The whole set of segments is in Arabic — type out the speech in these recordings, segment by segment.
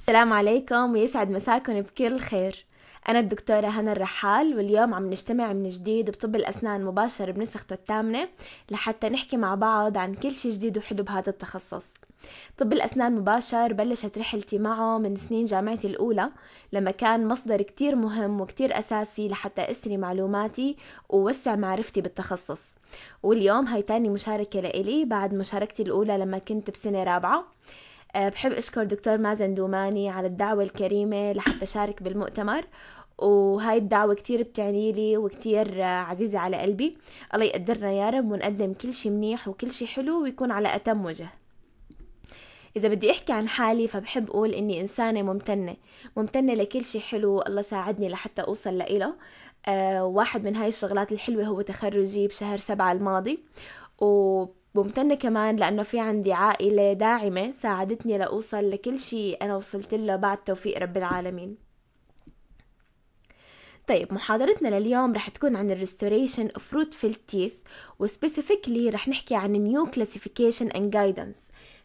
السلام عليكم ويسعد مساكن بكل خير أنا الدكتورة هنا الرحال واليوم عم نجتمع من جديد بطب الأسنان مباشر بنسخته الثامنة لحتى نحكي مع بعض عن كل شي جديد وحلو بهذا التخصص طب الأسنان مباشر بلشت رحلتي معه من سنين جامعتي الأولى لما كان مصدر كتير مهم وكتير أساسي لحتى أسري معلوماتي ووسع معرفتي بالتخصص واليوم هاي تاني مشاركة لإلي بعد مشاركتي الأولى لما كنت بسنة رابعة آه، بحب أشكر دكتور مازن دوماني على الدعوة الكريمة لحتى شارك بالمؤتمر وهاي الدعوة كتير بتعني لي وكتير آه، عزيزة على قلبي الله يقدرنا يا رب ونقدم كل شي منيح وكل شي حلو ويكون على أتم وجه إذا بدي أحكي عن حالي فبحب أقول إني إنسانة ممتنة ممتنة لكل شي حلو الله ساعدني لحتى أوصل لإله آه واحد من هاي الشغلات الحلوة هو تخرجي بشهر سبعة الماضي و ممتنة كمان لأنه في عندي عائلة داعمة ساعدتني لأوصل لكل شيء أنا وصلت له بعد توفيق رب العالمين طيب محاضرتنا لليوم رح تكون عن الريستوريشن اوف في تيث وسبيسيفيكلي رح نحكي عن نيو كلاسيفيكيشن اند جايدنس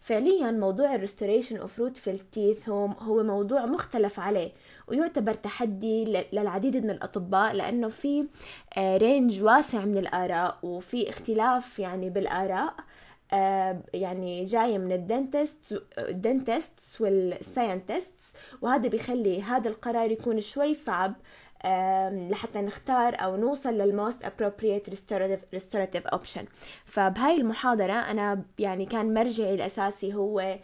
فعليا موضوع الريستوريشن اوف روت في التيث هو موضوع مختلف عليه ويعتبر تحدي للعديد من الاطباء لانه في رينج آه، واسع من الاراء وفي اختلاف يعني بالاراء آه، يعني جاية من الدنتست والساينتست وهذا بيخلي هذا القرار يكون شوي صعب لحتى نختار أو نوصل للموست ابروبريت restorative, اوبشن فبهاي المحاضرة أنا يعني كان مرجعي الأساسي هو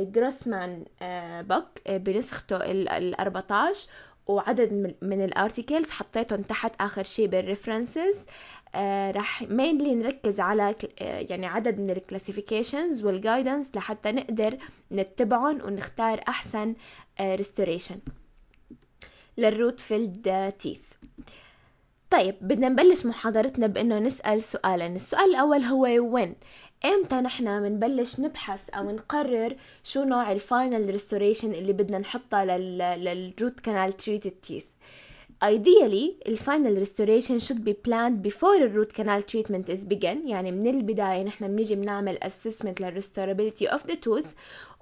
جروسمان آه، بوك آه، آه، بنسخته ال 14 وعدد من الارتكلز حطيتهم تحت اخر شيء بالريفرنسز راح مينلي نركز على يعني عدد من الكلاسيفيكيشنز والجايدنس لحتى نقدر نتبعهم ونختار احسن ريستوريشن للروتفيلد تيث طيب بدنا نبلش محاضرتنا بانه نسال سؤالين السؤال الاول هو وين امتى نحن بنبلش نبحث او نقرر شو نوع الفاينل ريستوريشن اللي بدنا نحطها لل... للروت كانال تريتد تيث ideally الفاينل ريستوريشن should be planned before الروت كانال treatment is بيجن يعني من البداية نحن بنيجي بنعمل assessment للريستورابيلتي اوف ذا توث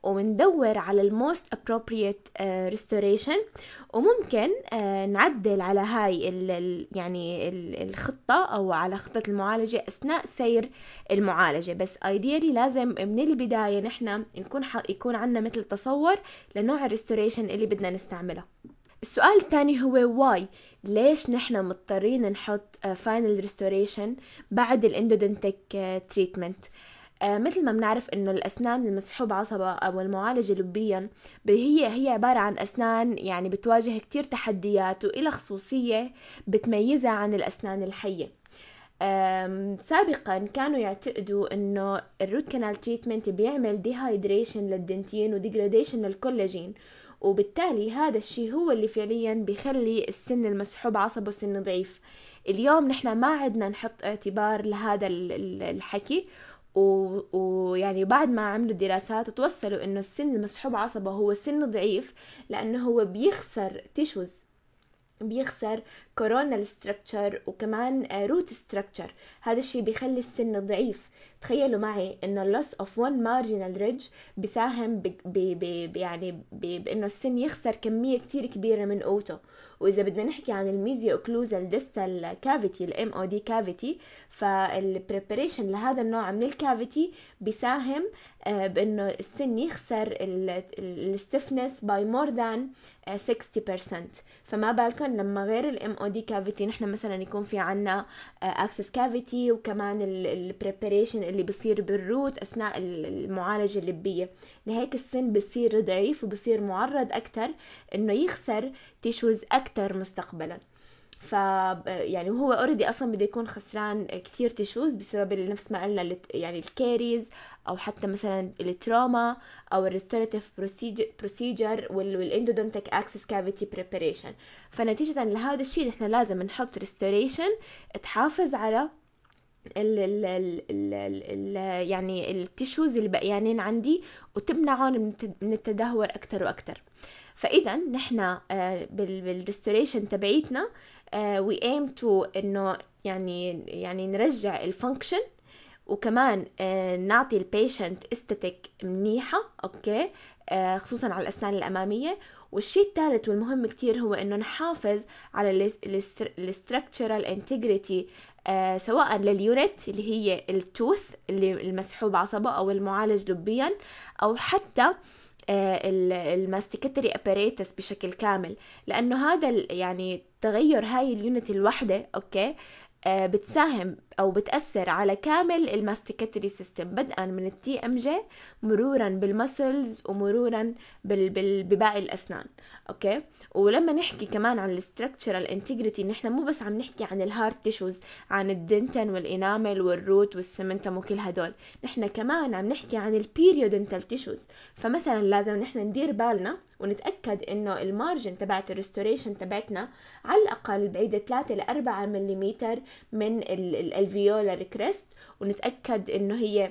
وندور على الموست ابروبريت ريستوريشن وممكن آه, نعدل على هاي الـ يعني الخطة أو على خطة المعالجة أثناء سير المعالجة بس ايديالي لازم من البداية نحن نكون يكون عندنا مثل تصور لنوع الريستوريشن اللي بدنا نستعمله السؤال الثاني هو واي ليش نحن مضطرين نحط فاينل آه, ريستوريشن بعد الاندودنتيك آه, تريتمنت آه، مثل ما بنعرف انه الاسنان المسحوب عصبة او المعالجة لبيا هي هي عبارة عن اسنان يعني بتواجه كتير تحديات والى خصوصية بتميزها عن الاسنان الحية سابقا كانوا يعتقدوا انه الروت كانال تريتمنت بيعمل ديهايدريشن للدنتين وديجراديشن للكولاجين وبالتالي هذا الشيء هو اللي فعليا بيخلي السن المسحوب عصبه سن ضعيف اليوم نحن ما عدنا نحط اعتبار لهذا الحكي ويعني و... بعد ما عملوا دراسات توصلوا انه السن المسحوب عصبه هو سن ضعيف لانه هو بيخسر تيشوز بيخسر كورونال ستراكشر وكمان روت آه، ستراكشر هذا الشيء بيخلي السن ضعيف تخيلوا معي انه اللوس اوف وان مارجنال ريدج بيساهم ب... ب... ب... يعني ب... بانه السن يخسر كميه كتير كبيره من قوته واذا بدنا نحكي عن الميزيا اوكلوزال ديستال كافيتي الام او دي كافيتي فالبريبريشن لهذا النوع من الكافيتي بيساهم آه، بانه السن يخسر الستفنس باي مور ذان 60% فما بالكم لما غير الام او دي كافيتي نحن مثلا يكون في عنا اكسس آه، كافيتي وكمان البريباريشن اللي بصير بالروت اثناء المعالجه اللبيه لهيك السن بصير ضعيف وبصير معرض اكثر انه يخسر تيشوز اكثر مستقبلا ف يعني وهو اوريدي اصلا بده يكون خسران كثير تشوز بسبب نفس ما قلنا يعني الكاريز او حتى مثلا التروما او الريستوراتيف بروسيجر والاندودونتيك اكسس كافيتي بريباريشن فنتيجه لهذا الشيء نحن لازم نحط ريستوريشن تحافظ على ال ال ال ال يعني التشوز اللي بقيانين عندي وتمنعهم من التدهور اكثر واكثر فاذا نحن آه، بالريستوريشن تبعيتنا وي ايم تو انه يعني يعني نرجع الفانكشن وكمان آه، نعطي البيشنت استاتيك منيحة اوكي آه، خصوصا على الاسنان الامامية والشيء الثالث والمهم كتير هو انه نحافظ على الاستراكشرال انتجريتي آه، سواء لليونت اللي هي التوث اللي المسحوب عصبه او المعالج لبيا او حتى آه آه، الماستيكتري اباريتس بشكل كامل لانه هذا يعني تغير هاي اليونت الوحده اوكي آه، بتساهم أو بتأثر على كامل الماستيكاتري سيستم بدءا من التي ام جي مرورا بالمسلز ومرورا بال بال بباقي الأسنان أوكي ولما نحكي كمان عن الاستراكشرال انتجريتي نحن مو بس عم نحكي عن الهارد تيشوز عن الدنتن والإنامل والروت والسمنتم وكل هدول نحن كمان عم نحكي عن البيريودنتال تيشوز فمثلا لازم نحن ندير بالنا ونتأكد إنه المارجن تبعت الريستوريشن تبعتنا على الأقل بعيدة 3 ل 4 ملم من ال الفيولا ريكريست ونتأكد انه هي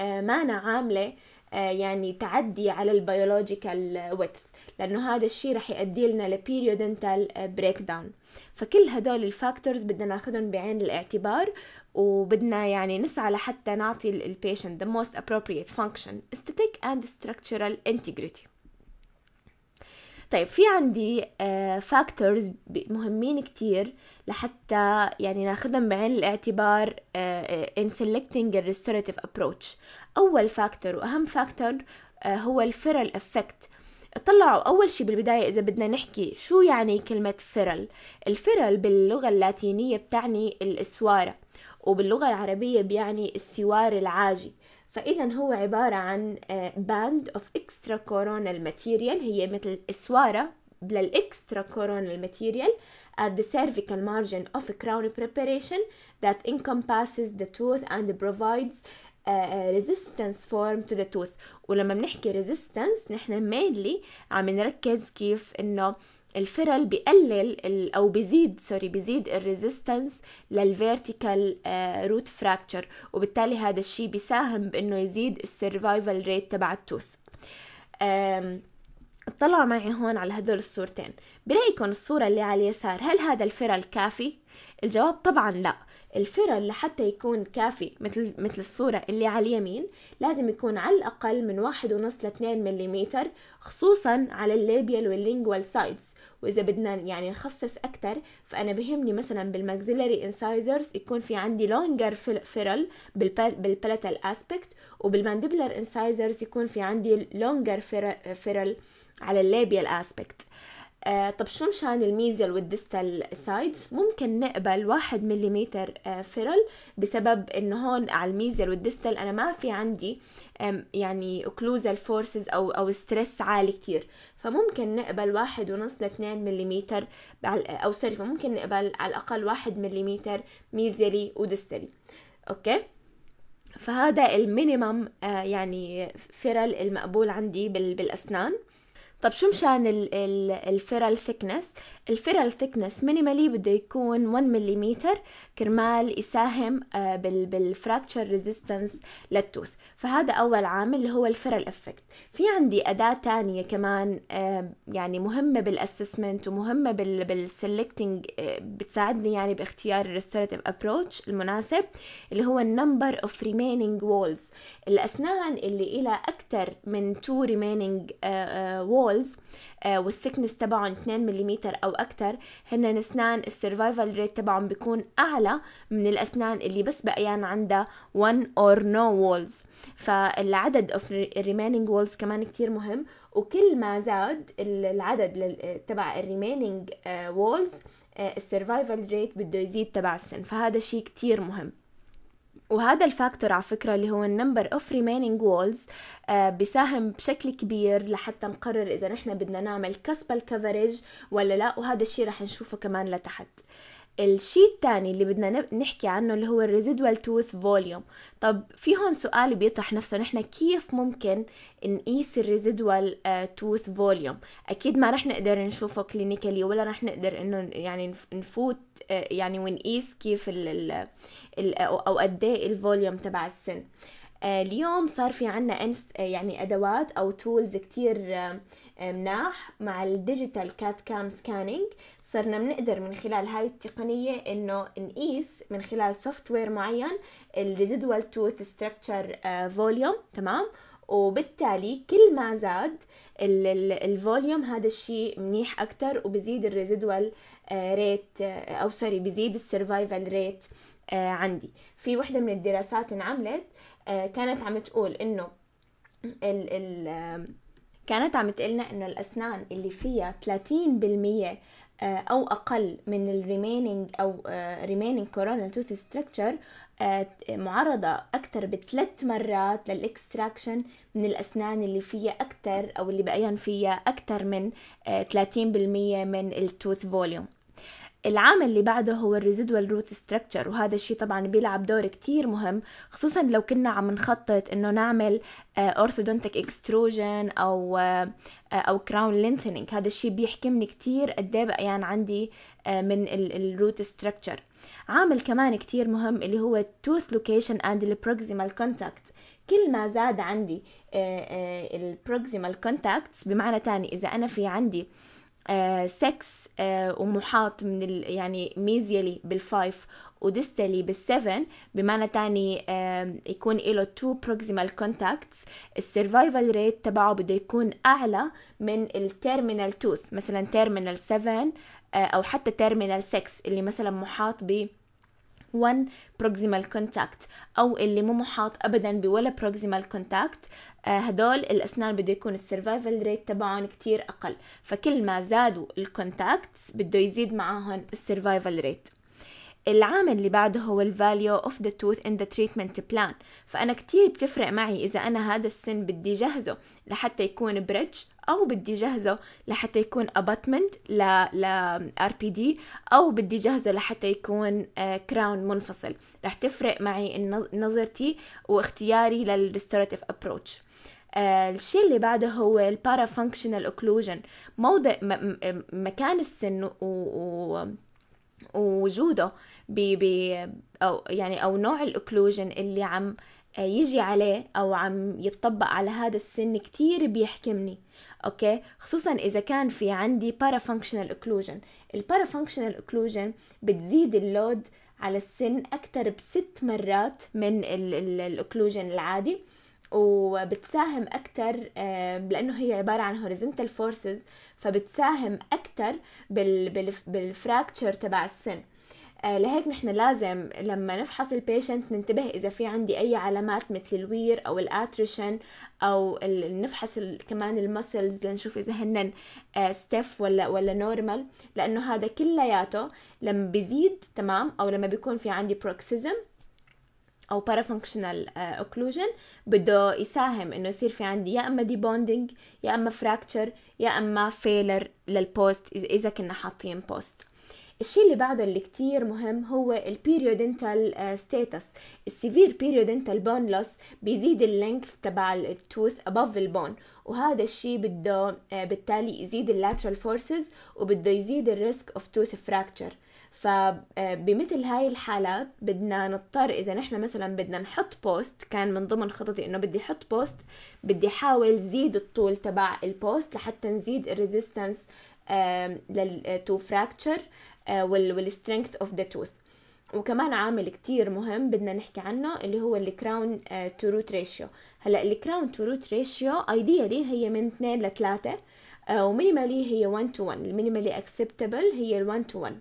آه، مانا عاملة آه، يعني تعدي على البيولوجيكال ويتث لانه هذا الشيء رح يؤدي لنا لبيريودنتال بريك داون فكل هدول الفاكتورز بدنا ناخذهم بعين الاعتبار وبدنا يعني نسعى لحتى نعطي البيشنت the most appropriate function aesthetic and structural integrity طيب في عندي فاكتورز آه، مهمين كتير لحتى يعني ناخذهم بعين الاعتبار آه، آه، in selecting a restorative approach أول فاكتور وأهم فاكتور هو الفيرال افكت طلعوا أول شي بالبداية إذا بدنا نحكي شو يعني كلمة فيرال الفيرال باللغة اللاتينية بتعني الإسوارة وباللغة العربية بيعني السوار العاجي فإذا هو عبارة عن باند اوف اكسترا كورونال ماتيريال هي مثل اسوارة للاكسترا كورونال ماتيريال at the cervical margin of a crown preparation that encompasses the tooth and provides resistance form to the tooth ولما بنحكي resistance نحن mainly عم نركز كيف انه الفرل بقلل او بزيد سوري بزيد الريزيستنس للفيرتيكال روت فراكتشر وبالتالي هذا الشيء بيساهم بانه يزيد السرفايفل ريت تبع التوث اطلعوا معي هون على هدول الصورتين برأيكم الصورة اللي على اليسار هل هذا الفرل كافي؟ الجواب طبعا لا الفرل لحتى يكون كافي مثل مثل الصورة اللي على اليمين لازم يكون على الأقل من واحد ونص لاتنين مليمتر خصوصا على الليبيال واللينجوال سايدز واذا بدنا يعني نخصص اكثر فانا بهمني مثلا بالماكسيلاري انسايزرز يكون في عندي لونجر فيرل بالبلاتال اسبكت وبالمانديبلر انسايزرز يكون في عندي لونجر فيرل على الليبيال اسبكت آه طب شو مشان الميزيال والديستال سايدز ممكن نقبل واحد مليمتر آه فرل بسبب انه هون على الميزيال والديستال انا ما في عندي يعني اوكلوزال فورسز او او ستريس عالي كتير فممكن نقبل واحد ونص لاتنين مليمتر او سوري فممكن نقبل على الاقل واحد مليمتر ميزيالي وديستالي اوكي فهذا المينيمم آه، يعني فرل المقبول عندي بالاسنان طب شو مشان الفيرال ثيكنس الفيرال ثيكنس مينيمالي بده يكون 1 ملم كرمال يساهم آه، بالفراكتشر ريزيستنس للتوث فهذا أول عامل اللي هو الفرل افكت في عندي أداة تانية كمان يعني مهمة بالاسسمنت ومهمة بالسلكتنج آه، بتساعدني يعني باختيار الريستوراتيف ابروتش المناسب اللي هو النمبر اوف ريمينينج وولز الأسنان اللي إلى أكثر من تو ريمينينج وولز آه، والثكنس تبعهم 2 ملم او اكثر هن اسنان السرفايفل ريت تبعهم بيكون اعلى من الاسنان اللي بس بقيان عندها 1 اور نو وولز فالعدد اوف remaining وولز كمان كتير مهم وكل ما زاد العدد تبع الريمينينج وولز السرفايفل ريت بده يزيد تبع السن فهذا شيء كتير مهم وهذا الفاكتور على فكرة اللي هو النمبر اوف ريمينينج وولز بيساهم بشكل كبير لحتى نقرر إذا نحن بدنا نعمل كسب الكفرج ولا لا وهذا الشيء رح نشوفه كمان لتحت الشيء الثاني اللي بدنا نحكي عنه اللي هو الريزيدوال توث فوليوم طب في هون سؤال بيطرح نفسه نحن كيف ممكن نقيس الريزيدوال آه، توث فوليوم اكيد ما رح نقدر نشوفه كلينيكالي ولا رح نقدر انه يعني نفوت آه، يعني ونقيس كيف ال ال او قد ايه الفوليوم تبع السن آه، اليوم صار في عنا يعني ادوات او تولز كتير مناح مع الديجيتال كات كام سكانينج صرنا بنقدر من خلال هاي التقنية إنه نقيس من خلال سوفت وير معين الريزيدوال توث ستراكشر فوليوم تمام وبالتالي كل ما زاد الفوليوم هذا الشيء منيح اكثر وبزيد الريزيدوال ريت آه، آه، او سوري بزيد السرفايفل آه، ريت عندي في وحده من الدراسات انعملت كانت عم تقول انه ال ال كانت عم تقلنا انه الاسنان اللي فيها 30% آه، أو أقل من ال remaining أو ريمينينج آه، coronal tooth structure آه، معرضة أكثر بثلاث مرات للإكستراكشن من الأسنان اللي فيها أكثر أو اللي بقيان فيها أكثر من 30% من التوث فوليوم العامل اللي بعده هو الريزيدوال روت ستراكشر وهذا الشيء طبعا بيلعب دور كتير مهم خصوصا لو كنا عم نخطط انه نعمل اورثودونتيك آه، اكستروجن او آه، او كراون لينثنينج هذا الشيء بيحكمني كتير قد ايه بقيان يعني عندي آه، من الروت ستراكشر عامل كمان كتير مهم اللي هو tooth location and البروكسيمال contact كل ما زاد عندي البروكسيمال contacts بمعنى تاني إذا أنا في عندي سكس آه، آه، ومحاط من ال يعني ميزيالي بالفايف وديستالي 7 بمعنى تاني يكون له تو بروكسيمال كونتاكتس السرفايفل ريت تبعه بده يكون اعلى من التيرمينال توث مثلا تيرمينال آه، 7 او حتى تيرمينال 6 اللي مثلا محاط ب 1 proximal contact او اللي مو محاط ابدا بولا proximal contact آه، هدول الاسنان بده يكون السرفايفل ريت تبعهم كتير اقل فكل ما زادوا الكونتاكتس بده يزيد معاهم السرفايفل ريت العامل اللي بعده هو الفاليو اوف ذا توث ان ذا تريتمنت بلان فانا كتير بتفرق معي اذا انا هذا السن بدي جهزه لحتى يكون بريدج او بدي جهزه لحتى يكون اباتمنت ل ل ار بي دي او بدي جهزه لحتى يكون كراون آه، منفصل رح تفرق معي نظرتي واختياري للريستوراتيف ابروتش الشيء اللي بعده هو البارا فانكشنال اوكلوجن موضع مكان السن و ووجوده ب ب او يعني او نوع الاوكلوجن اللي عم آه، يجي عليه او عم يتطبق على هذا السن كتير بيحكمني اوكي خصوصا اذا كان في عندي بارا فانكشنال اوكلوجن البارا فانكشنال اوكلوجن بتزيد اللود على السن اكثر بست مرات من الاوكلوجن العادي وبتساهم اكثر لانه هي عباره عن هوريزونتال فورسز فبتساهم اكثر بالفراكتشر تبع السن آه، لهيك نحن لازم لما نفحص البيشنت ننتبه اذا في عندي اي علامات مثل الوير او الاتريشن او نفحص كمان المسلز لنشوف اذا هن ستيف آه، ولا ولا نورمال لانه هذا كلياته لما بيزيد تمام او لما بيكون في عندي بروكسيزم او parafunctional اوكلوجن آه، بده يساهم انه يصير في عندي يا اما دي بوندنج يا اما فراكتشر يا اما فيلر للبوست اذا كنا حاطين بوست الشيء اللي بعده اللي كتير مهم هو البيريودنتال ستاتس آه، السيفير بيريودنتال بون لوس بيزيد اللينكث تبع التوث above البون وهذا الشيء بده آه، بالتالي يزيد اللاترال فورسز وبده يزيد الريسك اوف توث فراكتشر فبمثل هاي الحالات بدنا نضطر اذا نحن مثلا بدنا نحط بوست كان من ضمن خططي انه بدي احط بوست بدي احاول زيد الطول تبع البوست لحتى نزيد الريزيستنس للتو فراكتشر والسترينث اوف ذا توث وكمان عامل كتير مهم بدنا نحكي عنه اللي هو الكراون تو روت ريشيو هلا الكراون تو روت ريشيو ايديالي هي من 2 ل 3 آه، ومينيمالي هي 1 تو 1 المينيمالي اكسبتبل هي ال 1 تو 1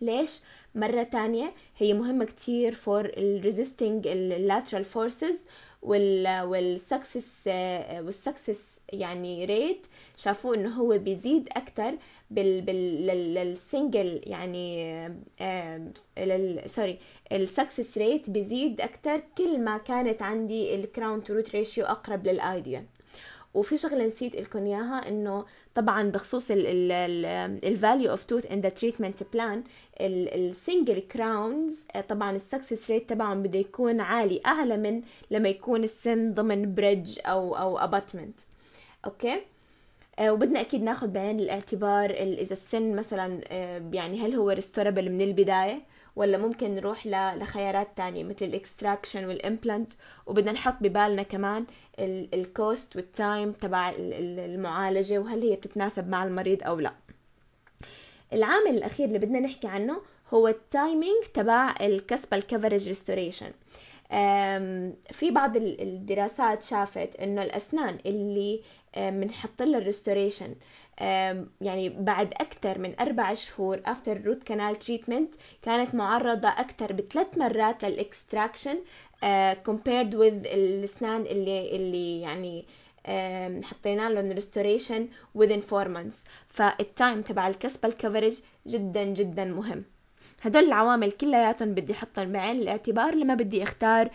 ليش مرة تانية هي مهمة كتير for resisting lateral forces وال والسكسس آه، والسكسس يعني ريت شافوا انه هو بيزيد اكثر بال بال للسنجل يعني آه، آه، لل سوري السكسس ريت بيزيد اكثر كل ما كانت عندي الكراون تو روت ريشيو اقرب للايديال وفي شغله نسيت لكم اياها انه طبعا بخصوص الفاليو اوف توث ان ذا تريتمنت بلان السنجل كراونز طبعا السكسس ريت تبعهم بده يكون عالي اعلى من لما يكون السن ضمن بريدج او او اباتمنت اوكي آه، وبدنا اكيد ناخذ بعين الاعتبار اذا السن مثلا آه، يعني هل هو ريستورابل من البدايه ولا ممكن نروح لخيارات تانية مثل الاكستراكشن والامبلانت وبدنا نحط ببالنا كمان الكوست والتايم تبع المعالجة وهل هي بتتناسب مع المريض أو لا العامل الأخير اللي بدنا نحكي عنه هو التايمينج تبع الكسب الكفرج ريستوريشن في بعض الدراسات شافت انه الاسنان اللي بنحط لها الريستوريشن يعني بعد أكثر من أربع شهور after root canal treatment كانت معرضة أكثر بثلاث مرات للإكستراكشن آه، compared with الأسنان اللي اللي يعني حطينا لهم restoration within four months فالتايم تبع الكسب الكفرج جدا جدا مهم هدول العوامل كلياتهم بدي احطهم بعين الاعتبار لما بدي اختار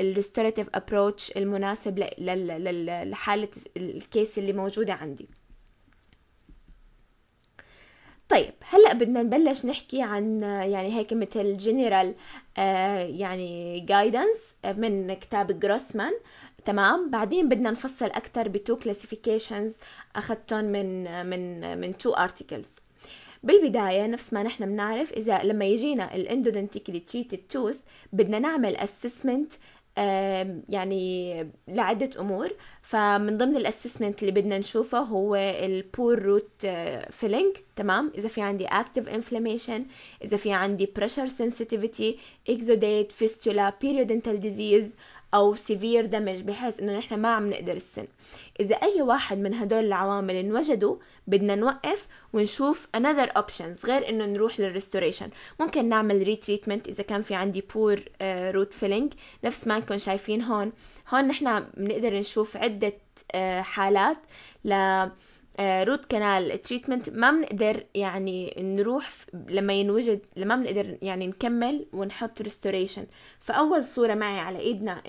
الريستوريتيف ابروتش المناسب لحاله الكيس اللي موجوده عندي طيب هلا بدنا نبلش نحكي عن يعني هيك مثل جنرال آه، يعني جايدنس آه، من كتاب جروسمان تمام بعدين بدنا نفصل اكثر بتو كلاسيفيكيشنز اخذتهم من من من تو ارتكلز بالبداية نفس ما نحن بنعرف إذا لما يجينا الاندودنتيكلي تريتد توث بدنا نعمل assessment يعني لعدة أمور فمن ضمن الاسسمنت اللي بدنا نشوفه هو البور روت فيلينج تمام إذا في عندي active inflammation إذا في عندي pressure sensitivity exudate fistula periodontal disease او سيفير دمج بحيث انه نحن ما عم نقدر السن اذا اي واحد من هدول العوامل انوجدوا بدنا نوقف ونشوف another options غير انه نروح للريستوريشن ممكن نعمل ريتريتمنت اذا كان في عندي بور روت فيلينج نفس ما انكم شايفين هون هون نحن بنقدر نشوف عده آه، حالات ل روت كانال تريتمنت ما بنقدر يعني نروح لما ينوجد لما بنقدر يعني نكمل ونحط ريستوريشن فاول صوره معي على ايدنا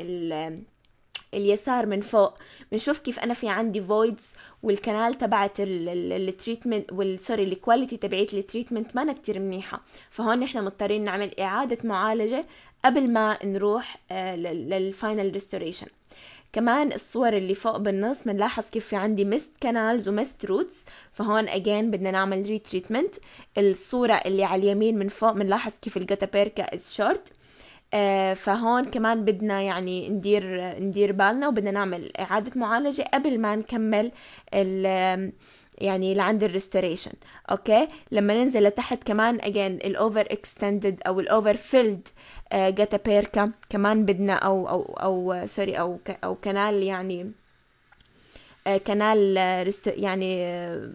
اليسار من فوق بنشوف كيف انا في عندي فويدز والكنال تبعت التريتمنت والسوري الكواليتي تبعت التريتمنت ما كتير منيحه فهون نحن مضطرين نعمل اعاده معالجه قبل ما نروح آه، للفاينل ريستوريشن كمان الصور اللي فوق بالنص بنلاحظ كيف في عندي ميست كانالز وميست روتس فهون اجين بدنا نعمل ريتريتمنت الصورة اللي على اليمين من فوق بنلاحظ كيف الجاتابيركا از آه، شورت فهون كمان بدنا يعني ندير ندير بالنا وبدنا نعمل إعادة معالجة قبل ما نكمل ال يعني لعند الريستوريشن اوكي لما ننزل لتحت كمان اجين الاوفر اكستندد او الاوفر فيلد آه، جاتا بيركا كمان بدنا او او او آه، سوري او او كنال يعني آه، كانال آه، يعني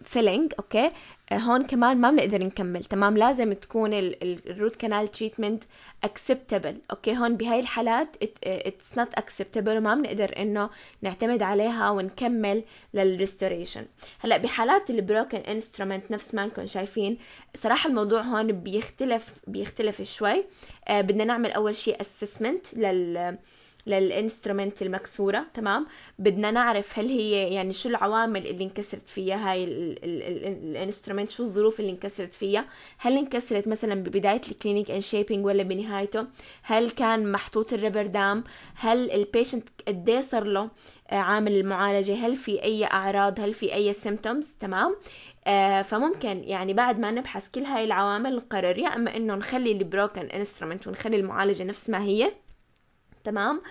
فيلينج آه، اوكي هون كمان ما بنقدر نكمل تمام لازم تكون الروت كانال تريتمنت اكسبتبل اوكي هون بهاي الحالات اتس نوت اكسبتبل وما بنقدر انه نعتمد عليها ونكمل للريستوريشن هلا بحالات البروكن انسترومنت نفس ما انكم شايفين صراحه الموضوع هون بيختلف بيختلف شوي بدنا نعمل اول شيء اسسمنت لل للانسترومنت المكسورة تمام بدنا نعرف هل هي يعني شو العوامل اللي انكسرت فيها هاي الانسترومنت شو الظروف اللي انكسرت فيها هل انكسرت مثلا ببداية الكلينيك ان شيبينج ولا بنهايته هل كان محطوط الريبر دام هل البيشنت قد إيه صار له آه، عامل المعالجة هل في أي أعراض هل في أي سيمتومز تمام آه فممكن يعني بعد ما نبحث كل هاي العوامل نقرر يا أما إنه نخلي البروكن انسترومنت ونخلي المعالجة نفس ما هي تمام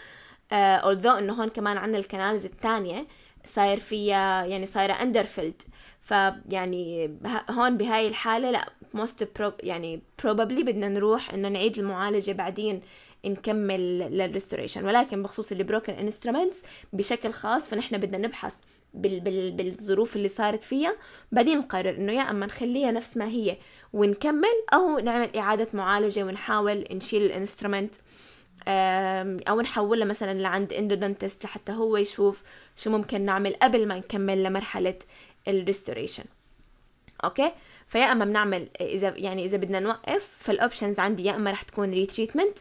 اولذو آه، انه هون كمان عندنا الكنالز الثانيه صاير فيها يعني صايره اندرفيلد فيعني هون بهاي الحالة لا موست يعني probably بدنا نروح انه نعيد المعالجة بعدين نكمل للريستوريشن ولكن بخصوص البروكن انسترومنتس بشكل خاص فنحن بدنا نبحث بال بال بالظروف اللي صارت فيها بعدين نقرر انه يا اما نخليها نفس ما هي ونكمل او نعمل اعادة معالجة ونحاول نشيل الانسترومنت او نحولها مثلا لعند اندودنتست لحتى هو يشوف شو ممكن نعمل قبل ما نكمل لمرحله الريستوريشن اوكي فيا اما بنعمل اذا يعني اذا بدنا نوقف فالاوبشنز عندي يا اما رح تكون ريتريتمنت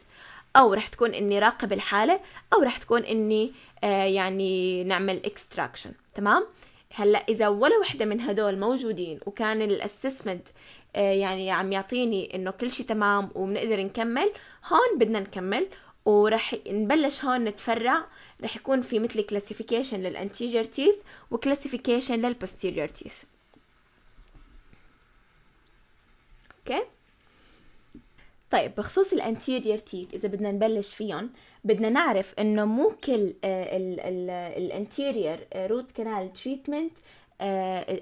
او رح تكون اني راقب الحاله او رح تكون اني آه، يعني نعمل اكستراكشن تمام هلا اذا ولا وحده من هدول موجودين وكان الاسسمنت آه، يعني عم يعطيني انه كل شيء تمام وبنقدر نكمل هون بدنا نكمل ورح نبلش هون نتفرع رح يكون في مثل كلاسيفيكيشن للانتيجر تيث وكلاسيفيكيشن للبوستيرير تيث اوكي طيب بخصوص الانتيرير تيث اذا بدنا نبلش فيهم بدنا نعرف انه مو كل الانتيرير روت كانال تريتمنت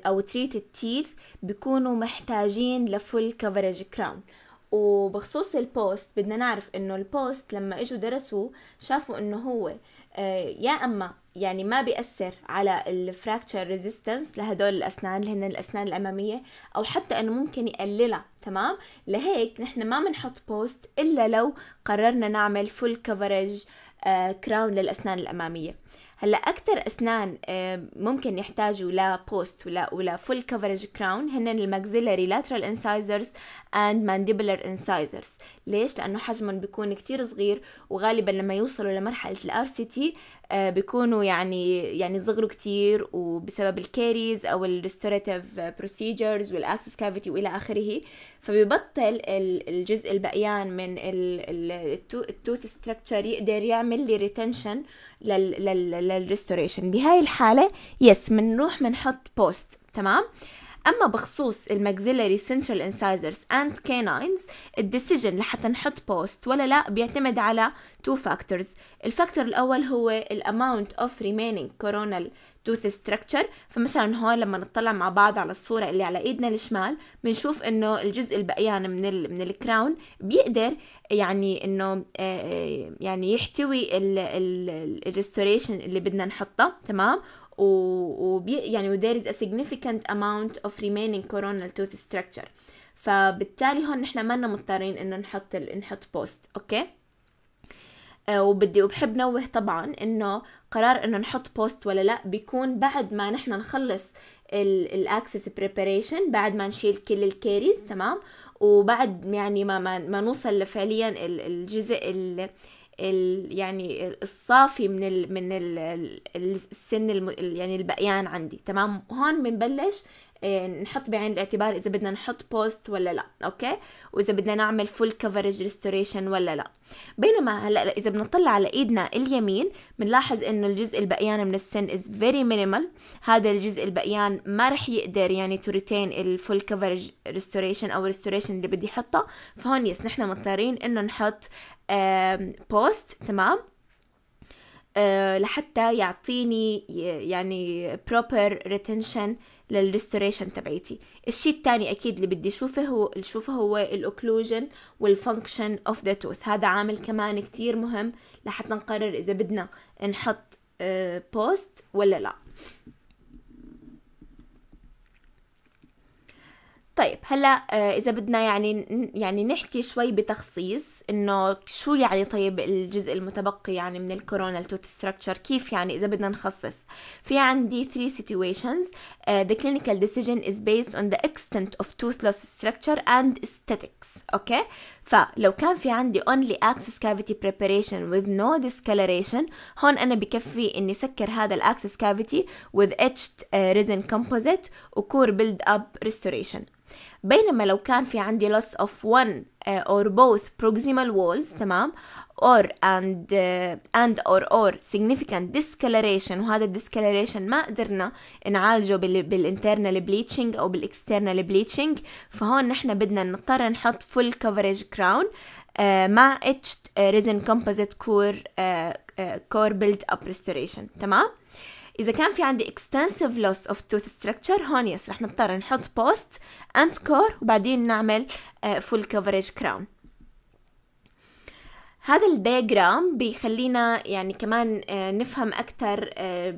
او تريت التيث بيكونوا محتاجين لفول كفرج كراون وبخصوص البوست بدنا نعرف انه البوست لما اجوا درسوه شافوا انه هو آه، يا اما يعني ما بيأثر على الفراكتشر ريزيستنس لهدول الاسنان اللي هن الاسنان الاماميه او حتى انه ممكن يقللها تمام لهيك نحن ما بنحط بوست الا لو قررنا نعمل فول كفرج كراون للاسنان الاماميه هلا اكثر اسنان ممكن يحتاجوا لا بوست ولا ولا فول كفرج كراون هن الماكسيلاري لاترال انسايزرز اند مانديبولار انسايزرز ليش لانه حجمهم بيكون كتير صغير وغالبا لما يوصلوا لمرحله الار سي تي آه، بيكونوا يعني يعني صغروا كتير وبسبب الكاريز او الريستوراتيف بروسيجرز والاكسس كافيتي والى اخره فبيبطل الجزء البقيان من التوث ستراكشر يقدر يعمل لي ريتنشن للريستوريشن بهاي الحاله يس بنروح بنحط بوست تمام اما بخصوص الماكسيلاري سنترال انسايزرز اند كاناينز الديسيجن لحتى نحط بوست ولا لا بيعتمد على تو فاكتورز الفاكتور الاول هو الاماونت اوف ريمينينج كورونال توث ستراكشر فمثلا هون لما نطلع مع بعض على الصورة اللي على ايدنا الشمال بنشوف انه الجزء البقيان من الـ من الكراون بيقدر يعني انه آه، آه، يعني يحتوي الريستوريشن اللي بدنا نحطه تمام وبي يعني there is a significant amount of remaining coronal tooth structure فبالتالي هون نحن ما مضطرين انه نحط ال... نحط بوست اوكي آه، وبدي وبحب نوه طبعا انه قرار انه نحط بوست ولا لا بيكون بعد ما نحن نخلص الاكسس بريباريشن بعد ما نشيل كل الكيريز تمام وبعد يعني ما ما, ما نوصل لفعليا الجزء ال ال يعني الصافي من ال من ال السن الم يعني البقيان عندي تمام هون بنبلش إيه، نحط بعين الاعتبار اذا بدنا نحط بوست ولا لا اوكي واذا بدنا نعمل فول كفرج ريستوريشن ولا لا بينما هلا اذا بنطلع على ايدنا اليمين بنلاحظ انه الجزء البقيان من السن از فيري مينيمال هذا الجزء البقيان ما رح يقدر يعني تو ريتين الفول كفرج ريستوريشن او ريستوريشن اللي بدي احطه فهون يس نحن مضطرين انه نحط بوست تمام آه، لحتى يعطيني يعني proper retention للريستوريشن تبعيتي الشيء الثاني اكيد اللي بدي اشوفه هو اشوفه هو الاوكلوجن والفانكشن اوف ذا توث هذا عامل كمان كتير مهم لحتى نقرر اذا بدنا نحط بوست آه، ولا لا طيب هلا اذا بدنا يعني يعني نحكي شوي بتخصيص انه شو يعني طيب الجزء المتبقي يعني من الكورونا التوث ستراكشر كيف يعني اذا بدنا نخصص في عندي 3 situations uh, the clinical decision is based on the extent of tooth loss structure and aesthetics اوكي okay? فلو كان في عندي only access cavity preparation with no discoloration هون انا بكفي اني سكر هذا الاكسس كافيتي with etched uh, resin composite وكور build up restoration بينما لو كان في عندي loss of one or both proximal walls تمام or and uh, and or or significant discoloration وهذا discoloration ما قدرنا نعالجه بال بالinternal bleaching او external bleaching فهون نحن بدنا نضطر نحط full coverage crown uh, مع etched resin composite core uh, uh, core build up restoration تمام اذا كان في عندي extensive loss of tooth structure هون يس رح نضطر نحط post and core وبعدين نعمل آه، full coverage crown هذا الدياجرام بيخلينا يعني كمان آه، نفهم اكثر آه،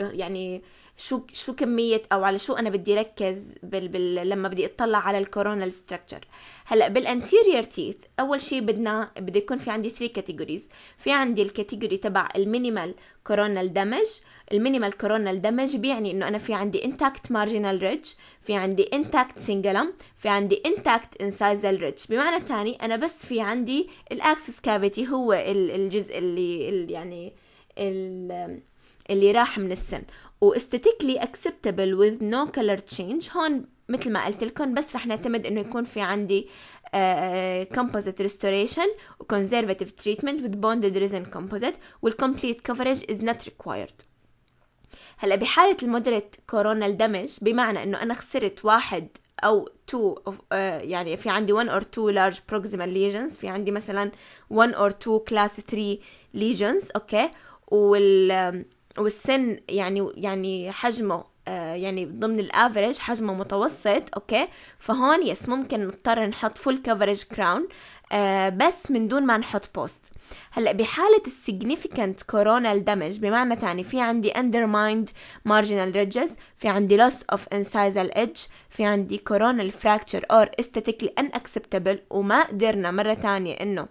يعني شو شو كميه او على شو انا بدي ركز بال بال لما بدي اطلع على الكورونال ستراكتشر هلا بالانتيريور تيث اول شيء بدنا بده يكون في عندي 3 كاتيجوريز في عندي الكاتيجوري تبع المينيمال كورونال دامج المينيمال كورونال دامج بيعني انه انا في عندي انتاكت مارجنال ريدج في عندي انتاكت سنجلم في عندي انتاكت انسايزال ريدج بمعنى تاني انا بس في عندي الاكسس كافيتي هو الجزء اللي, اللي يعني اللي راح من السن واستاتيكلي acceptable with no color change هون مثل ما قلت لكم بس رح نعتمد انه يكون في عندي كومبوزيت ريستوريشن وكونزرفاتيف تريتمنت وذ بوندد ريزن كومبوزيت والكومبليت كفرج از نوت ريكوايرد هلا بحالة المودريت كورونا دامج بمعنى انه انا خسرت واحد او تو uh, آه، يعني في عندي 1 or 2 large proximal lesions في عندي مثلا 1 or 2 class 3 lesions اوكي okay. وال والسن يعني يعني حجمه آه، يعني ضمن الافرج حجمه متوسط اوكي فهون يس ممكن نضطر نحط فول كفرج كراون بس من دون ما نحط بوست هلا بحالة السيجنيفيكانت كورونال دامج بمعنى تاني في عندي undermined marginal ridges في عندي loss of incisal edge في عندي coronal fracture or ان اكسبتابل وما قدرنا مرة تانية انه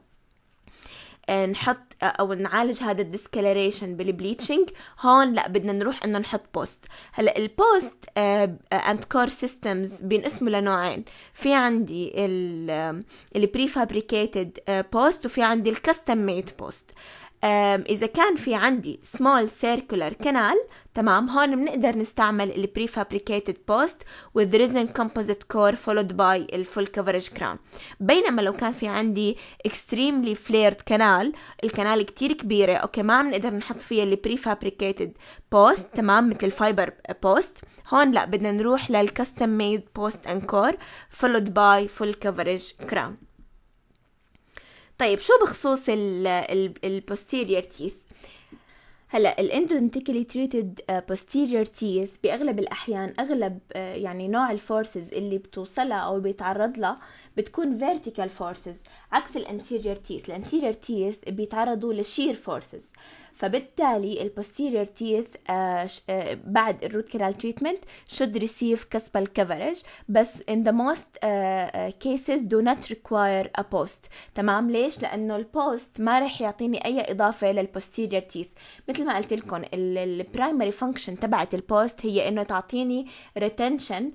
آه، نحط آه، او نعالج هذا الديسكلريشن بالبليتشنج هون لا بدنا نروح انه نحط بوست هلا البوست اند كور سيستمز بينقسموا لنوعين في عندي البري فابريكيتد بوست وفي عندي الكاستم ميد بوست اذا كان في عندي سمول سيركولر كانال تمام هون بنقدر نستعمل ال prefabricated post with resin composite core followed by full coverage crown بينما لو كان في عندي extremely flared canal الكنال كتير كبيرة اوكي ما بنقدر نحط فيها ال prefabricated post تمام مثل الفايبر post هون لا بدنا نروح لل custom made post and core followed by full coverage crown طيب شو بخصوص ال ال posterior teeth هلا الاندودنتيكلي تريتد بوستيرير تيث باغلب الاحيان اغلب آه، يعني نوع الفورسز اللي بتوصلها او بيتعرض لها بتكون فيرتيكال فورسز عكس الانتيرير تيث الانتيرير تيث بيتعرضوا لشير فورسز فبالتالي البوستيريور تيث آه، آه، بعد الروت كانال تريتمنت should receive كسبل coverage بس in the most آه، cases do not require a post تمام ليش لانه البوست ما رح يعطيني اي اضافه للبوستيريور تيث مثل ما قلت لكم البرايمري فانكشن تبعت البوست هي انه تعطيني ريتنشن